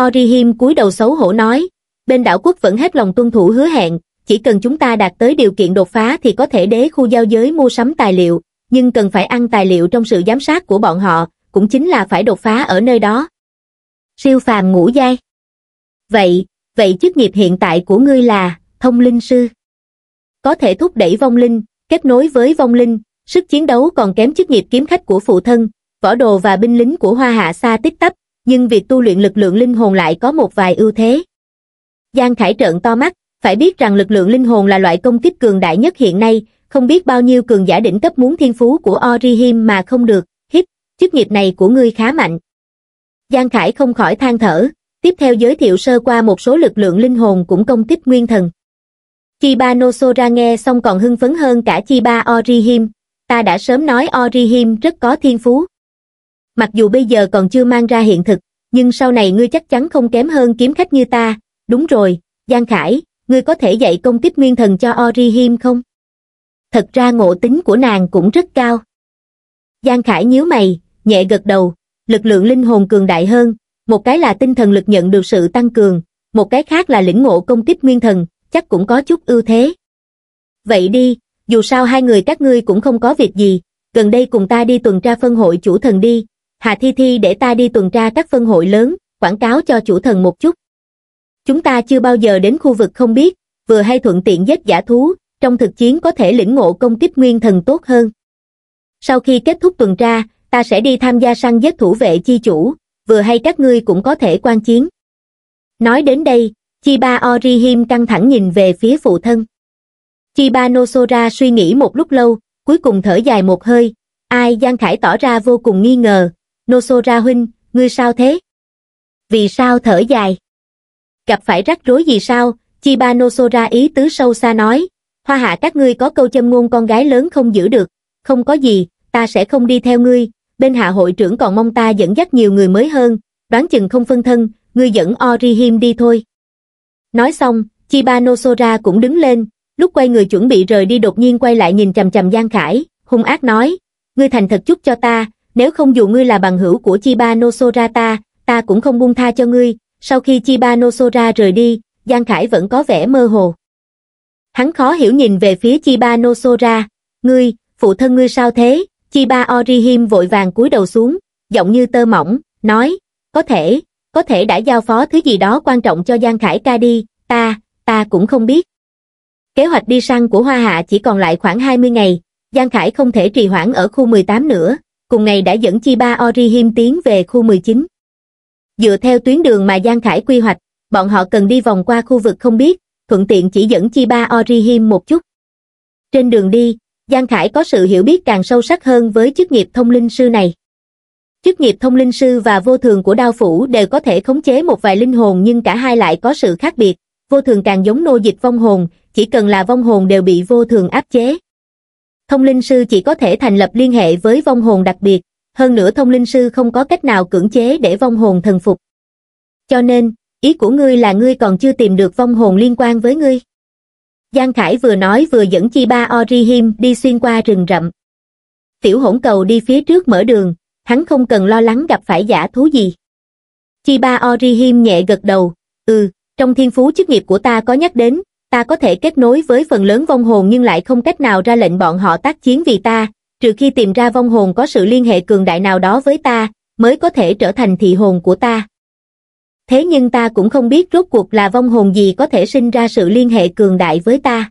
Orihim cúi đầu xấu hổ nói, bên đảo quốc vẫn hết lòng tuân thủ hứa hẹn, chỉ cần chúng ta đạt tới điều kiện đột phá thì có thể đế khu giao giới mua sắm tài liệu, nhưng cần phải ăn tài liệu trong sự giám sát của bọn họ, cũng chính là phải đột phá ở nơi đó. Siêu phàm ngũ giai. Vậy, vậy chức nghiệp hiện tại của ngươi là thông linh sư. Có thể thúc đẩy vong linh, kết nối với vong linh, sức chiến đấu còn kém chức nghiệp kiếm khách của phụ thân, võ đồ và binh lính của hoa hạ xa tích tắp, nhưng việc tu luyện lực lượng linh hồn lại có một vài ưu thế. Giang Khải trợn to mắt, phải biết rằng lực lượng linh hồn là loại công kích cường đại nhất hiện nay, không biết bao nhiêu cường giả đỉnh cấp muốn thiên phú của Orihim mà không được chức nghiệp này của ngươi khá mạnh. Giang Khải không khỏi than thở, tiếp theo giới thiệu sơ qua một số lực lượng linh hồn cũng công kích nguyên thần. Chiba Nosora nghe xong còn hưng phấn hơn cả Chiba Orihim, ta đã sớm nói Orihim rất có thiên phú. Mặc dù bây giờ còn chưa mang ra hiện thực, nhưng sau này ngươi chắc chắn không kém hơn kiếm khách như ta, đúng rồi, Giang Khải, ngươi có thể dạy công kích nguyên thần cho Orihim không? Thật ra ngộ tính của nàng cũng rất cao. Giang Khải nhíu mày, nhẹ gật đầu, lực lượng linh hồn cường đại hơn, một cái là tinh thần lực nhận được sự tăng cường, một cái khác là lĩnh ngộ công kích nguyên thần, chắc cũng có chút ưu thế. Vậy đi, dù sao hai người các ngươi cũng không có việc gì, gần đây cùng ta đi tuần tra phân hội chủ thần đi, Hà Thi Thi để ta đi tuần tra các phân hội lớn, quảng cáo cho chủ thần một chút. Chúng ta chưa bao giờ đến khu vực không biết, vừa hay thuận tiện giết giả thú, trong thực chiến có thể lĩnh ngộ công kích nguyên thần tốt hơn. Sau khi kết thúc tuần tra, ta sẽ đi tham gia săn giết thủ vệ chi chủ, vừa hay các ngươi cũng có thể quan chiến. Nói đến đây, Chiba Orihim căng thẳng nhìn về phía phụ thân. Chiba Nosora suy nghĩ một lúc lâu, cuối cùng thở dài một hơi, ai Giang Khải tỏ ra vô cùng nghi ngờ, Nosora huynh, ngươi sao thế? Vì sao thở dài? Gặp phải rắc rối gì sao? Chiba Nosora ý tứ sâu xa nói, hoa hạ các ngươi có câu châm ngôn con gái lớn không giữ được, không có gì, ta sẽ không đi theo ngươi, bên hạ hội trưởng còn mong ta dẫn dắt nhiều người mới hơn, đoán chừng không phân thân, ngươi dẫn Orihim đi thôi. Nói xong, Chiba Nosora cũng đứng lên, lúc quay người chuẩn bị rời đi đột nhiên quay lại nhìn chầm chầm Giang Khải, hung ác nói, ngươi thành thật chút cho ta, nếu không dù ngươi là bằng hữu của Chiba Nosora ta, ta cũng không buông tha cho ngươi, sau khi Chiba Nosora rời đi, Giang Khải vẫn có vẻ mơ hồ. Hắn khó hiểu nhìn về phía Chiba Nosora, ngươi, phụ thân ngươi sao thế, Chi ba Orihim vội vàng cúi đầu xuống, giọng như tơ mỏng, nói, có thể, có thể đã giao phó thứ gì đó quan trọng cho Giang Khải ca đi, ta, ta cũng không biết. Kế hoạch đi săn của Hoa Hạ chỉ còn lại khoảng 20 ngày, Giang Khải không thể trì hoãn ở khu 18 nữa, cùng ngày đã dẫn Chi ba Orihim tiến về khu 19. Dựa theo tuyến đường mà Giang Khải quy hoạch, bọn họ cần đi vòng qua khu vực không biết, thuận tiện chỉ dẫn Chi ba Orihim một chút. Trên đường đi, Giang Khải có sự hiểu biết càng sâu sắc hơn với chức nghiệp thông linh sư này. Chức nghiệp thông linh sư và vô thường của đao phủ đều có thể khống chế một vài linh hồn nhưng cả hai lại có sự khác biệt. Vô thường càng giống nô dịch vong hồn, chỉ cần là vong hồn đều bị vô thường áp chế. Thông linh sư chỉ có thể thành lập liên hệ với vong hồn đặc biệt, hơn nữa thông linh sư không có cách nào cưỡng chế để vong hồn thần phục. Cho nên, ý của ngươi là ngươi còn chưa tìm được vong hồn liên quan với ngươi giang khải vừa nói vừa dẫn chi ba orihim đi xuyên qua rừng rậm tiểu hỗn cầu đi phía trước mở đường hắn không cần lo lắng gặp phải giả thú gì chi ba orihim nhẹ gật đầu ừ trong thiên phú chức nghiệp của ta có nhắc đến ta có thể kết nối với phần lớn vong hồn nhưng lại không cách nào ra lệnh bọn họ tác chiến vì ta trừ khi tìm ra vong hồn có sự liên hệ cường đại nào đó với ta mới có thể trở thành thị hồn của ta thế nhưng ta cũng không biết rốt cuộc là vong hồn gì có thể sinh ra sự liên hệ cường đại với ta.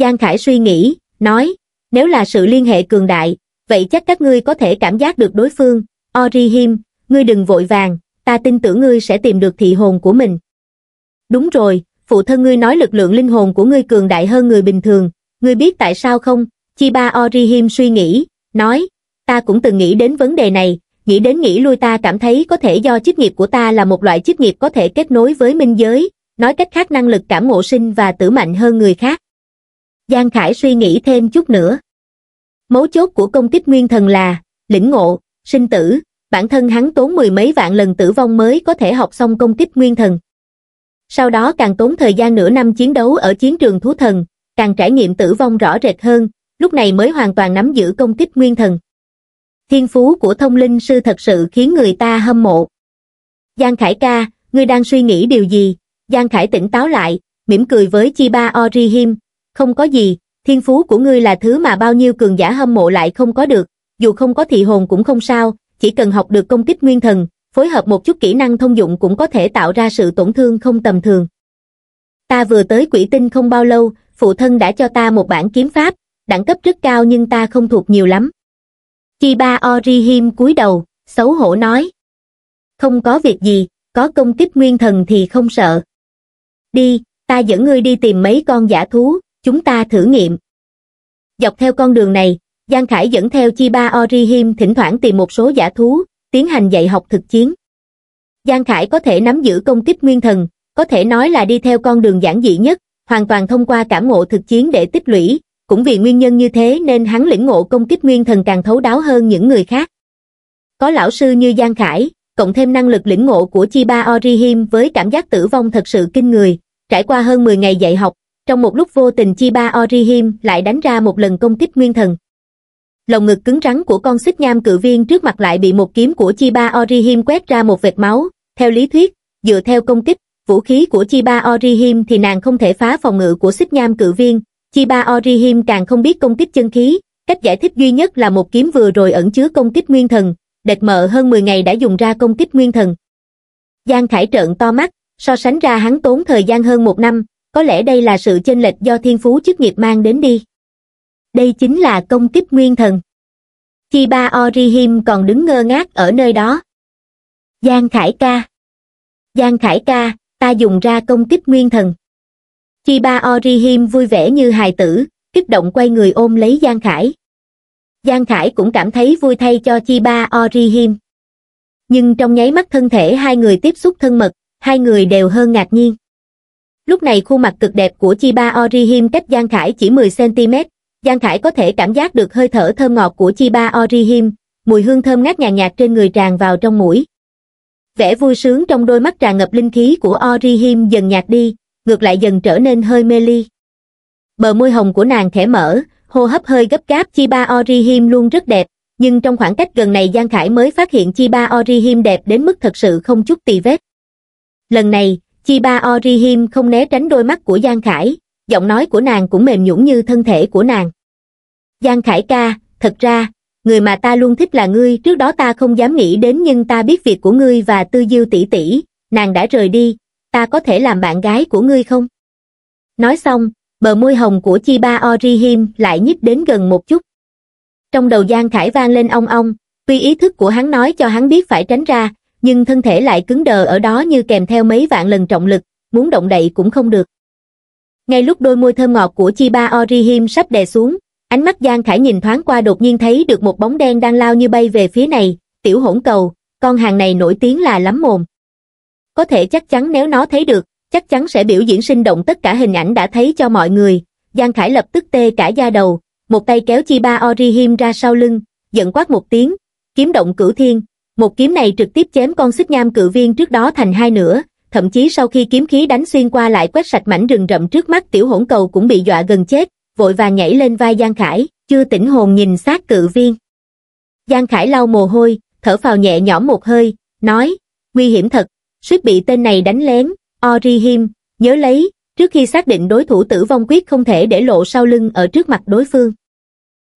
Giang Khải suy nghĩ, nói, nếu là sự liên hệ cường đại, vậy chắc các ngươi có thể cảm giác được đối phương, Orihim, ngươi đừng vội vàng, ta tin tưởng ngươi sẽ tìm được thị hồn của mình. Đúng rồi, phụ thân ngươi nói lực lượng linh hồn của ngươi cường đại hơn người bình thường, ngươi biết tại sao không? Chiba Orihim suy nghĩ, nói, ta cũng từng nghĩ đến vấn đề này, nghĩ đến nghĩ lui ta cảm thấy có thể do chức nghiệp của ta là một loại chức nghiệp có thể kết nối với minh giới, nói cách khác năng lực cảm ngộ sinh và tử mạnh hơn người khác. Giang Khải suy nghĩ thêm chút nữa. Mấu chốt của công kích nguyên thần là, lĩnh ngộ, sinh tử, bản thân hắn tốn mười mấy vạn lần tử vong mới có thể học xong công kích nguyên thần. Sau đó càng tốn thời gian nửa năm chiến đấu ở chiến trường thú thần, càng trải nghiệm tử vong rõ rệt hơn, lúc này mới hoàn toàn nắm giữ công kích nguyên thần thiên phú của thông linh sư thật sự khiến người ta hâm mộ. Giang Khải ca, ngươi đang suy nghĩ điều gì? Giang Khải tỉnh táo lại, mỉm cười với Chi Ba Orihim, không có gì, thiên phú của ngươi là thứ mà bao nhiêu cường giả hâm mộ lại không có được, dù không có thị hồn cũng không sao, chỉ cần học được công kích nguyên thần, phối hợp một chút kỹ năng thông dụng cũng có thể tạo ra sự tổn thương không tầm thường. Ta vừa tới quỷ tinh không bao lâu, phụ thân đã cho ta một bản kiếm pháp, đẳng cấp rất cao nhưng ta không thuộc nhiều lắm. Ba Orihim cúi đầu, xấu hổ nói. Không có việc gì, có công kích nguyên thần thì không sợ. Đi, ta dẫn ngươi đi tìm mấy con giả thú, chúng ta thử nghiệm. Dọc theo con đường này, Giang Khải dẫn theo Chi Ba Orihim thỉnh thoảng tìm một số giả thú, tiến hành dạy học thực chiến. Giang Khải có thể nắm giữ công kích nguyên thần, có thể nói là đi theo con đường giản dị nhất, hoàn toàn thông qua cảm ngộ thực chiến để tích lũy, cũng vì nguyên nhân như thế nên hắn lĩnh ngộ công kích nguyên thần càng thấu đáo hơn những người khác. Có lão sư như Giang Khải, cộng thêm năng lực lĩnh ngộ của Chiba Orihim với cảm giác tử vong thật sự kinh người, trải qua hơn 10 ngày dạy học, trong một lúc vô tình Chiba Orihim lại đánh ra một lần công kích nguyên thần. Lồng ngực cứng rắn của con xích nham cự viên trước mặt lại bị một kiếm của Chiba Orihim quét ra một vệt máu, theo lý thuyết, dựa theo công kích, vũ khí của Chiba Orihim thì nàng không thể phá phòng ngự của xích nham cự viên, Chiba Orihim càng không biết công kích chân khí, cách giải thích duy nhất là một kiếm vừa rồi ẩn chứa công kích nguyên thần, đệt mợ hơn 10 ngày đã dùng ra công kích nguyên thần. Giang Khải trợn to mắt, so sánh ra hắn tốn thời gian hơn một năm, có lẽ đây là sự chênh lệch do thiên phú chức nghiệp mang đến đi. Đây chính là công kích nguyên thần. Chiba Orihim còn đứng ngơ ngác ở nơi đó. Giang Khải ca. Giang Khải ca, ta dùng ra công kích nguyên thần. Chi Ba orihim vui vẻ như hài tử kích động quay người ôm lấy giang khải giang khải cũng cảm thấy vui thay cho Chi Ba orihim nhưng trong nháy mắt thân thể hai người tiếp xúc thân mật hai người đều hơn ngạc nhiên lúc này khuôn mặt cực đẹp của Chi Ba orihim cách giang khải chỉ 10 cm giang khải có thể cảm giác được hơi thở thơm ngọt của Chi Ba orihim mùi hương thơm ngát nhàn nhạt trên người tràn vào trong mũi vẻ vui sướng trong đôi mắt tràn ngập linh khí của orihim dần nhạt đi ngược lại dần trở nên hơi mê ly bờ môi hồng của nàng khẽ mở hô hấp hơi gấp gáp chi ba orihim luôn rất đẹp nhưng trong khoảng cách gần này giang khải mới phát hiện chi ba orihim đẹp đến mức thật sự không chút tì vết lần này chi ba orihim không né tránh đôi mắt của giang khải giọng nói của nàng cũng mềm nhũn như thân thể của nàng giang khải ca thật ra người mà ta luôn thích là ngươi trước đó ta không dám nghĩ đến nhưng ta biết việc của ngươi và tư diêu tỷ tỷ nàng đã rời đi ta có thể làm bạn gái của ngươi không? Nói xong, bờ môi hồng của Chi Ba Orihim lại nhích đến gần một chút. Trong đầu Giang Khải vang lên ong ong, tuy ý thức của hắn nói cho hắn biết phải tránh ra, nhưng thân thể lại cứng đờ ở đó như kèm theo mấy vạn lần trọng lực, muốn động đậy cũng không được. Ngay lúc đôi môi thơm ngọt của Chi Ba Orihim sắp đè xuống, ánh mắt Giang Khải nhìn thoáng qua đột nhiên thấy được một bóng đen đang lao như bay về phía này, tiểu hỗn cầu, con hàng này nổi tiếng là lắm mồm có thể chắc chắn nếu nó thấy được, chắc chắn sẽ biểu diễn sinh động tất cả hình ảnh đã thấy cho mọi người. Giang Khải lập tức tê cả da đầu, một tay kéo chi ba Orihim ra sau lưng, giận quát một tiếng, kiếm động cửu thiên. Một kiếm này trực tiếp chém con xích nham cự viên trước đó thành hai nửa, thậm chí sau khi kiếm khí đánh xuyên qua lại quét sạch mảnh rừng rậm trước mắt tiểu hỗn cầu cũng bị dọa gần chết, vội vàng nhảy lên vai Giang Khải, chưa tỉnh hồn nhìn sát cự viên. Giang Khải lau mồ hôi, thở phào nhẹ nhõm một hơi, nói, nguy hiểm thật, suýt bị tên này đánh lén, Orihim, nhớ lấy, trước khi xác định đối thủ tử vong quyết không thể để lộ sau lưng ở trước mặt đối phương.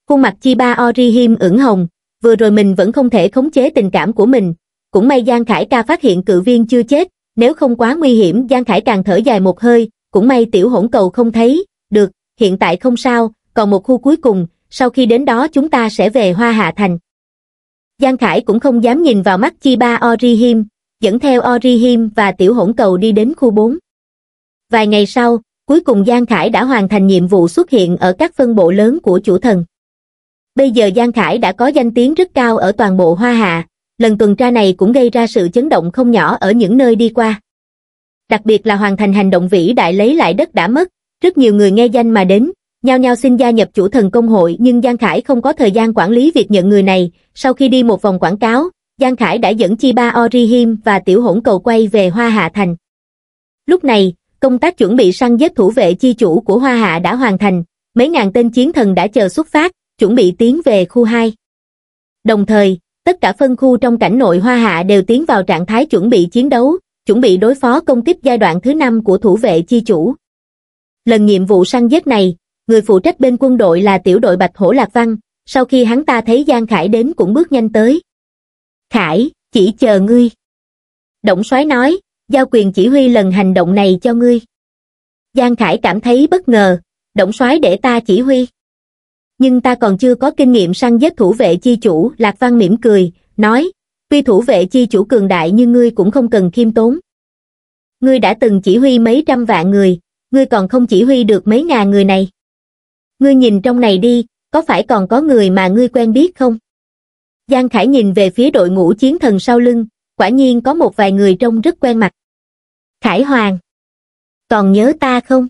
Khuôn mặt Chi Ba Orihim ửng hồng, vừa rồi mình vẫn không thể khống chế tình cảm của mình, cũng may Giang Khải ca phát hiện cự viên chưa chết, nếu không quá nguy hiểm Giang Khải càng thở dài một hơi, cũng may tiểu hỗn cầu không thấy, được, hiện tại không sao, còn một khu cuối cùng, sau khi đến đó chúng ta sẽ về Hoa Hạ Thành. Giang Khải cũng không dám nhìn vào mắt Chi Ba Orihim, dẫn theo Orihim và tiểu hỗn cầu đi đến khu 4. Vài ngày sau, cuối cùng Giang Khải đã hoàn thành nhiệm vụ xuất hiện ở các phân bộ lớn của chủ thần. Bây giờ Giang Khải đã có danh tiếng rất cao ở toàn bộ Hoa Hạ, lần tuần tra này cũng gây ra sự chấn động không nhỏ ở những nơi đi qua. Đặc biệt là hoàn thành hành động vĩ đại lấy lại đất đã mất, rất nhiều người nghe danh mà đến, nhao nhao xin gia nhập chủ thần công hội nhưng Giang Khải không có thời gian quản lý việc nhận người này, sau khi đi một vòng quảng cáo, Giang Khải đã dẫn Chi Ba Orihim và Tiểu Hỗn Cầu quay về Hoa Hạ Thành. Lúc này, công tác chuẩn bị săn giết thủ vệ chi chủ của Hoa Hạ đã hoàn thành, mấy ngàn tên chiến thần đã chờ xuất phát, chuẩn bị tiến về khu 2. Đồng thời, tất cả phân khu trong cảnh nội Hoa Hạ đều tiến vào trạng thái chuẩn bị chiến đấu, chuẩn bị đối phó công kích giai đoạn thứ 5 của thủ vệ chi chủ. Lần nhiệm vụ săn giết này, người phụ trách bên quân đội là tiểu đội Bạch Hổ Lạc Văn, sau khi hắn ta thấy Giang Khải đến cũng bước nhanh tới. Khải, chỉ chờ ngươi. Động soái nói, giao quyền chỉ huy lần hành động này cho ngươi. Giang Khải cảm thấy bất ngờ, động soái để ta chỉ huy. Nhưng ta còn chưa có kinh nghiệm săn giết thủ vệ chi chủ, Lạc Văn mỉm cười, nói, tuy thủ vệ chi chủ cường đại nhưng ngươi cũng không cần khiêm tốn. Ngươi đã từng chỉ huy mấy trăm vạn người, ngươi còn không chỉ huy được mấy ngàn người này. Ngươi nhìn trong này đi, có phải còn có người mà ngươi quen biết không? Giang Khải nhìn về phía đội ngũ chiến thần sau lưng, quả nhiên có một vài người trông rất quen mặt. Khải Hoàng Còn nhớ ta không?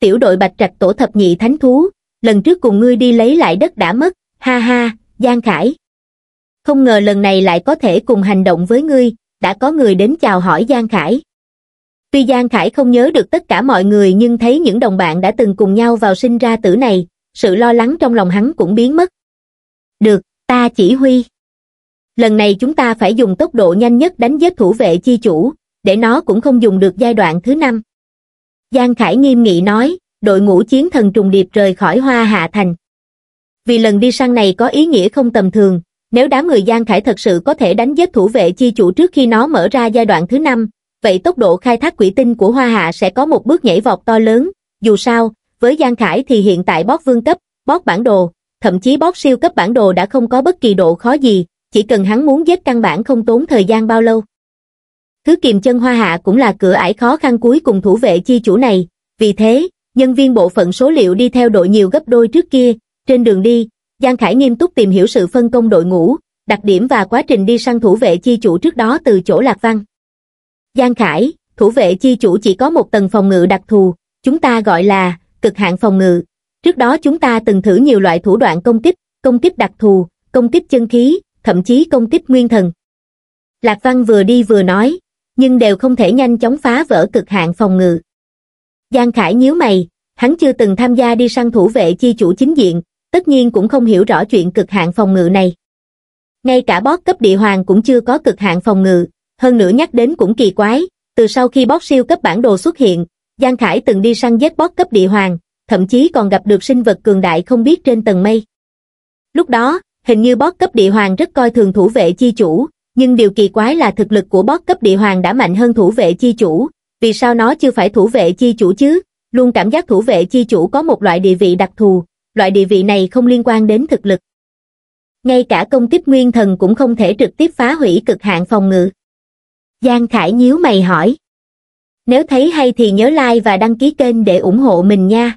Tiểu đội bạch trạch tổ thập nhị thánh thú, lần trước cùng ngươi đi lấy lại đất đã mất, ha ha, Giang Khải. Không ngờ lần này lại có thể cùng hành động với ngươi, đã có người đến chào hỏi Giang Khải. Tuy Giang Khải không nhớ được tất cả mọi người nhưng thấy những đồng bạn đã từng cùng nhau vào sinh ra tử này, sự lo lắng trong lòng hắn cũng biến mất. Được, ta chỉ huy lần này chúng ta phải dùng tốc độ nhanh nhất đánh giết thủ vệ chi chủ để nó cũng không dùng được giai đoạn thứ năm giang khải nghiêm nghị nói đội ngũ chiến thần trùng điệp rời khỏi hoa hạ thành vì lần đi săn này có ý nghĩa không tầm thường nếu đám người giang khải thật sự có thể đánh giết thủ vệ chi chủ trước khi nó mở ra giai đoạn thứ năm vậy tốc độ khai thác quỷ tinh của hoa hạ sẽ có một bước nhảy vọt to lớn dù sao với giang khải thì hiện tại bót vương cấp bót bản đồ thậm chí bóp siêu cấp bản đồ đã không có bất kỳ độ khó gì, chỉ cần hắn muốn giết căn bản không tốn thời gian bao lâu. Thứ kiềm chân hoa hạ cũng là cửa ải khó khăn cuối cùng thủ vệ chi chủ này, vì thế, nhân viên bộ phận số liệu đi theo đội nhiều gấp đôi trước kia, trên đường đi, Giang Khải nghiêm túc tìm hiểu sự phân công đội ngũ, đặc điểm và quá trình đi săn thủ vệ chi chủ trước đó từ chỗ Lạc Văn. Giang Khải, thủ vệ chi chủ chỉ có một tầng phòng ngự đặc thù, chúng ta gọi là cực hạn phòng ngự, Trước đó chúng ta từng thử nhiều loại thủ đoạn công kích, công kích đặc thù, công kích chân khí, thậm chí công kích nguyên thần. Lạc Văn vừa đi vừa nói, nhưng đều không thể nhanh chóng phá vỡ cực hạn phòng ngự. Giang Khải nhíu mày, hắn chưa từng tham gia đi săn thủ vệ chi chủ chính diện, tất nhiên cũng không hiểu rõ chuyện cực hạn phòng ngự này. Ngay cả bót cấp địa hoàng cũng chưa có cực hạn phòng ngự, hơn nữa nhắc đến cũng kỳ quái, từ sau khi bót siêu cấp bản đồ xuất hiện, Giang Khải từng đi săn giết bót cấp địa hoàng, thậm chí còn gặp được sinh vật cường đại không biết trên tầng mây. Lúc đó, hình như bót cấp địa hoàng rất coi thường thủ vệ chi chủ, nhưng điều kỳ quái là thực lực của bót cấp địa hoàng đã mạnh hơn thủ vệ chi chủ, vì sao nó chưa phải thủ vệ chi chủ chứ? Luôn cảm giác thủ vệ chi chủ có một loại địa vị đặc thù, loại địa vị này không liên quan đến thực lực. Ngay cả công kích nguyên thần cũng không thể trực tiếp phá hủy cực hạn phòng ngự. Giang Khải nhíu mày hỏi. Nếu thấy hay thì nhớ like và đăng ký kênh để ủng hộ mình nha.